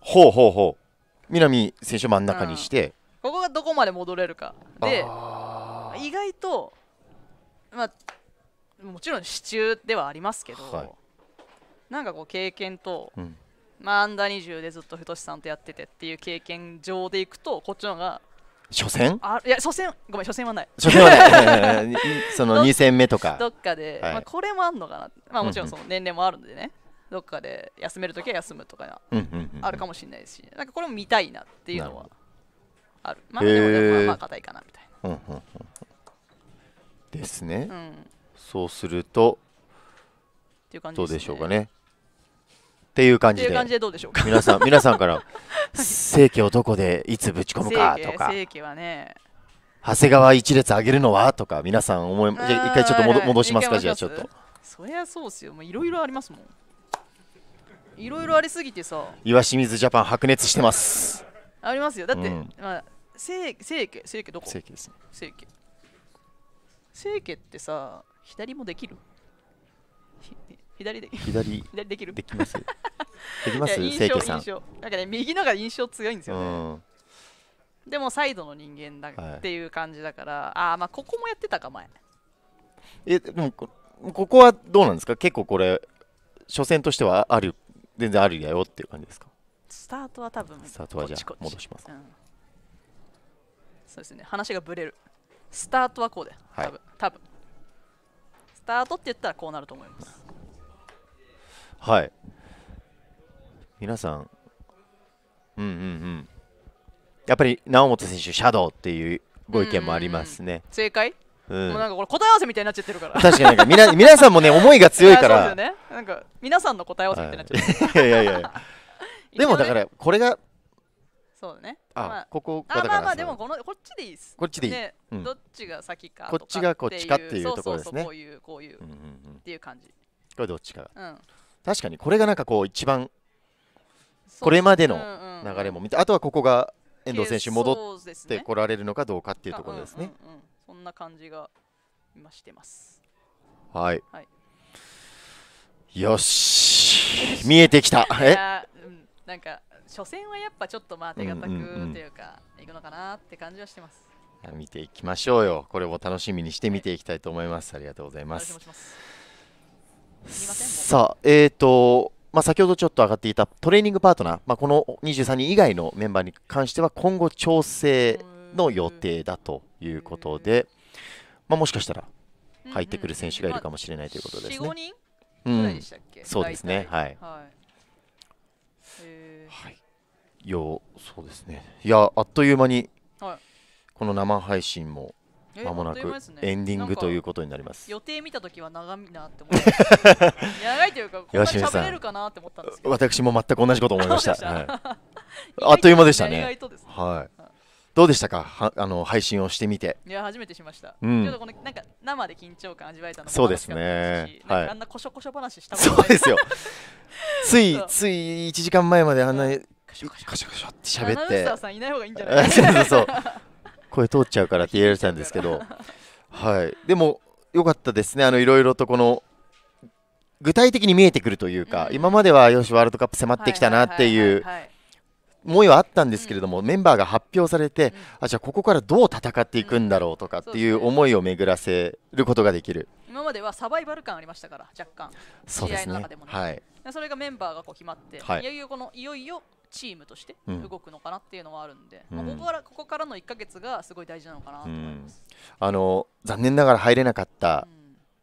ほうほうほう。南選手真ん中にして、うん、ここがどこまで戻れるかで意外とまあもちろん支柱ではありますけど、はい、なんかこう経験と、うん、まあアンダー20でずっと太さんとやっててっていう経験上でいくとこっちの方が初戦あいや初戦ごめん初戦はない初戦はない その2戦目とかどっかで、はい、まあ、これもあるのかなまあもちろんその年齢もあるんでね、うんうんどっかで休めるときは休むとかあるかもしれないし、なんかこれも見たいなっていうのはある。まあ、でも、ね、まあ、まあ、硬いかなみたいな。うんうんうん、ですね、うん、そうすると、ね、どうでしょうかね。っていう感じで。じでどうでしょうか。皆さん、皆さんから、正規をどこでいつぶち込むかとか。正規はね。長谷川一列上げるのはとか、皆さん思い、じゃ一回ちょっと戻戻しますか、じゃあちょっと。そりゃそうっすよ。もういろいろありますもん。いろいろありすぎてさ。岩清水ジャパン白熱してます。ありますよ。だって、まあ、正正規、正規どこ正規ですね。正規。正規ってさ、左もできる左で 左左できるできます できます清家さんなんかね右のが印象強いんですよね、うんでもサイドの人間だっていう感じだから、はい、ああまあここもやってたか前えでもこここはどうなんですか結構これ初戦としてはある全然あるやよっていう感じですかスタートは多分スタートはじゃあ戻します、うん、そうですね話がぶれるスタートはこうで多分、はい、多分スタートって言ったらこうなると思いますはい皆さんうんうんうんやっぱり猶本選手シャドウっていうご意見もありますね、うんうん、正解うん、もうなんかこれ答え合わせみたいになっちゃってるから 確かになんか皆 さんもね思いが強いからそうですよねなんか皆さんの答え合わせみたいになっちゃってる、はい、いやいやいや でもだからこれがそうだねあ、まあ、ここがだからあまあまあでもこのこっちでいいですこっちでいい、ね、うん、どっちが先かこっちがこっちかっていうところですねそうそうそうこういうこういう、うんうんうん、っていう感じこれどっちか、うん、確かにこれがなんかこう一番これまでの流れも見て、あとはここが遠藤選手戻ってこられるのかどうかっていうところですね。うんうんうん、そんな感じが今してます。はい。はい、よし、見えてきた。え、なんか初戦はやっぱちょっとまあ手堅くというか、いくのかなって感じはしてます。見ていきましょうよ。これも楽しみにして見ていきたいと思います。はい、ありがとうございます。さあ、えーとまあ、先ほどちょっと上がっていたトレーニングパートナー、まあ、この23人以外のメンバーに関しては今後調整の予定だということで、まあ、もしかしたら入ってくる選手がいるかもしれないということですね。まあ、人ぐうん、そうですね、はい、はい、よ、い、そうですねいやあっという間にこの生配信もまもなくエンディングということになります。予定見たときは長いなって思って、長 いというか、こ喋れるかなって思ったんですけど、私も全く同じこと思いました。あっという間でしたね。はい。どうでしたかあの配信をしてみていや初めてしました、ちょっとこのなんか生で緊張感味わえたのもそうですねはいあんなこしょこしょ話したそうですよついつい1時間前まであんなにカシャカシャカシャって喋ってアナウンサーさんいない方がいいんじゃない そうそうそう声通っちゃうからって言われてたんですけど、はい、でも良かったですね、いろいろとこの具体的に見えてくるというか、うん、今まではよし、ワールドカップ迫ってきたなっていう思いはあったんですけれども、うん、メンバーが発表されて、うん、あじゃあここからどう戦っていくんだろうとかっていう思いを巡らせることができる、今まではサバイバル感ありましたから若干そうですね、ね、はい、それがメンバーがこう決まって、はい、いよいよこのいよいよチームとして動くのかなっていうのはあるんで、うん、まあ、ここからここからの1か月がすごい大事なのかなと思います、うん、あの残念ながら入れなかった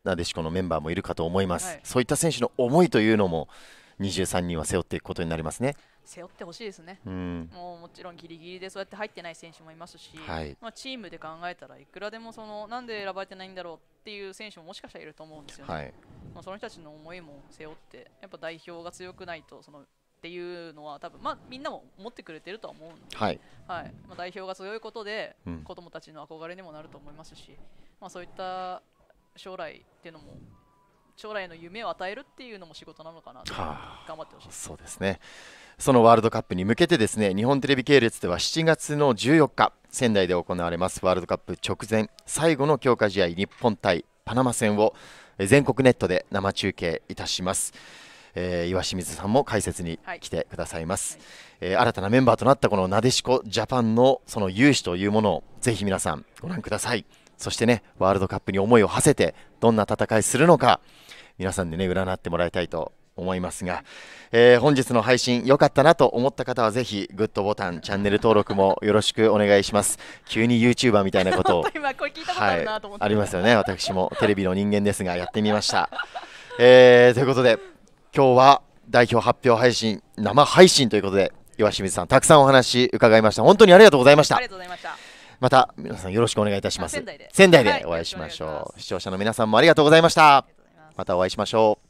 なでしこのメンバーもいるかと思います、はい、そういった選手の思いというのも23人は背負っていくことになりますね。背負ってほしいですね、うん、もうもちろんギリギリでそうやって入ってない選手もいますし、はい、まあ、チームで考えたらいくらでもそのなんで選ばれてないんだろうっていう選手ももしかしたらいると思うんですよね、はい、まあ、その人たちの思いも背負ってやっぱ代表が強くないとそのっていうのは多分、まあ、みんなも持ってくれてるとは思うので、はいはいまあ、代表が強いことで、うん、子どもたちの憧れにもなると思いますし、まあ、そういった将来っていうのも将来の夢を与えるっていうのも仕事なのかなと、頑張ってほしいそうですねそのワールドカップに向けてですね日本テレビ系列では7月の14日仙台で行われますワールドカップ直前最後の強化試合日本対パナマ戦を全国ネットで生中継いたします。えー、岩清水さんも解説に来てくださいます、はい、えー、新たなメンバーとなったこのなでしこジャパンのその勇姿というものをぜひ皆さんご覧くださいそしてねワールドカップに思いを馳せてどんな戦いするのか皆さんでね占ってもらいたいと思いますが、えー、本日の配信良かったなと思った方はぜひグッドボタンチャンネル登録もよろしくお願いします急に YouTuber みたいなことをはい、ありますよね私もテレビの人間ですがやってみました、えー、ということで今日は代表発表配信生配信ということで岩清水さんたくさんお話伺いました本当にありがとうございましたまた皆さんよろしくお願いいたします仙台でお会いしましょう、はい、視聴者の皆さんもありがとうございましたまたお会いしましょう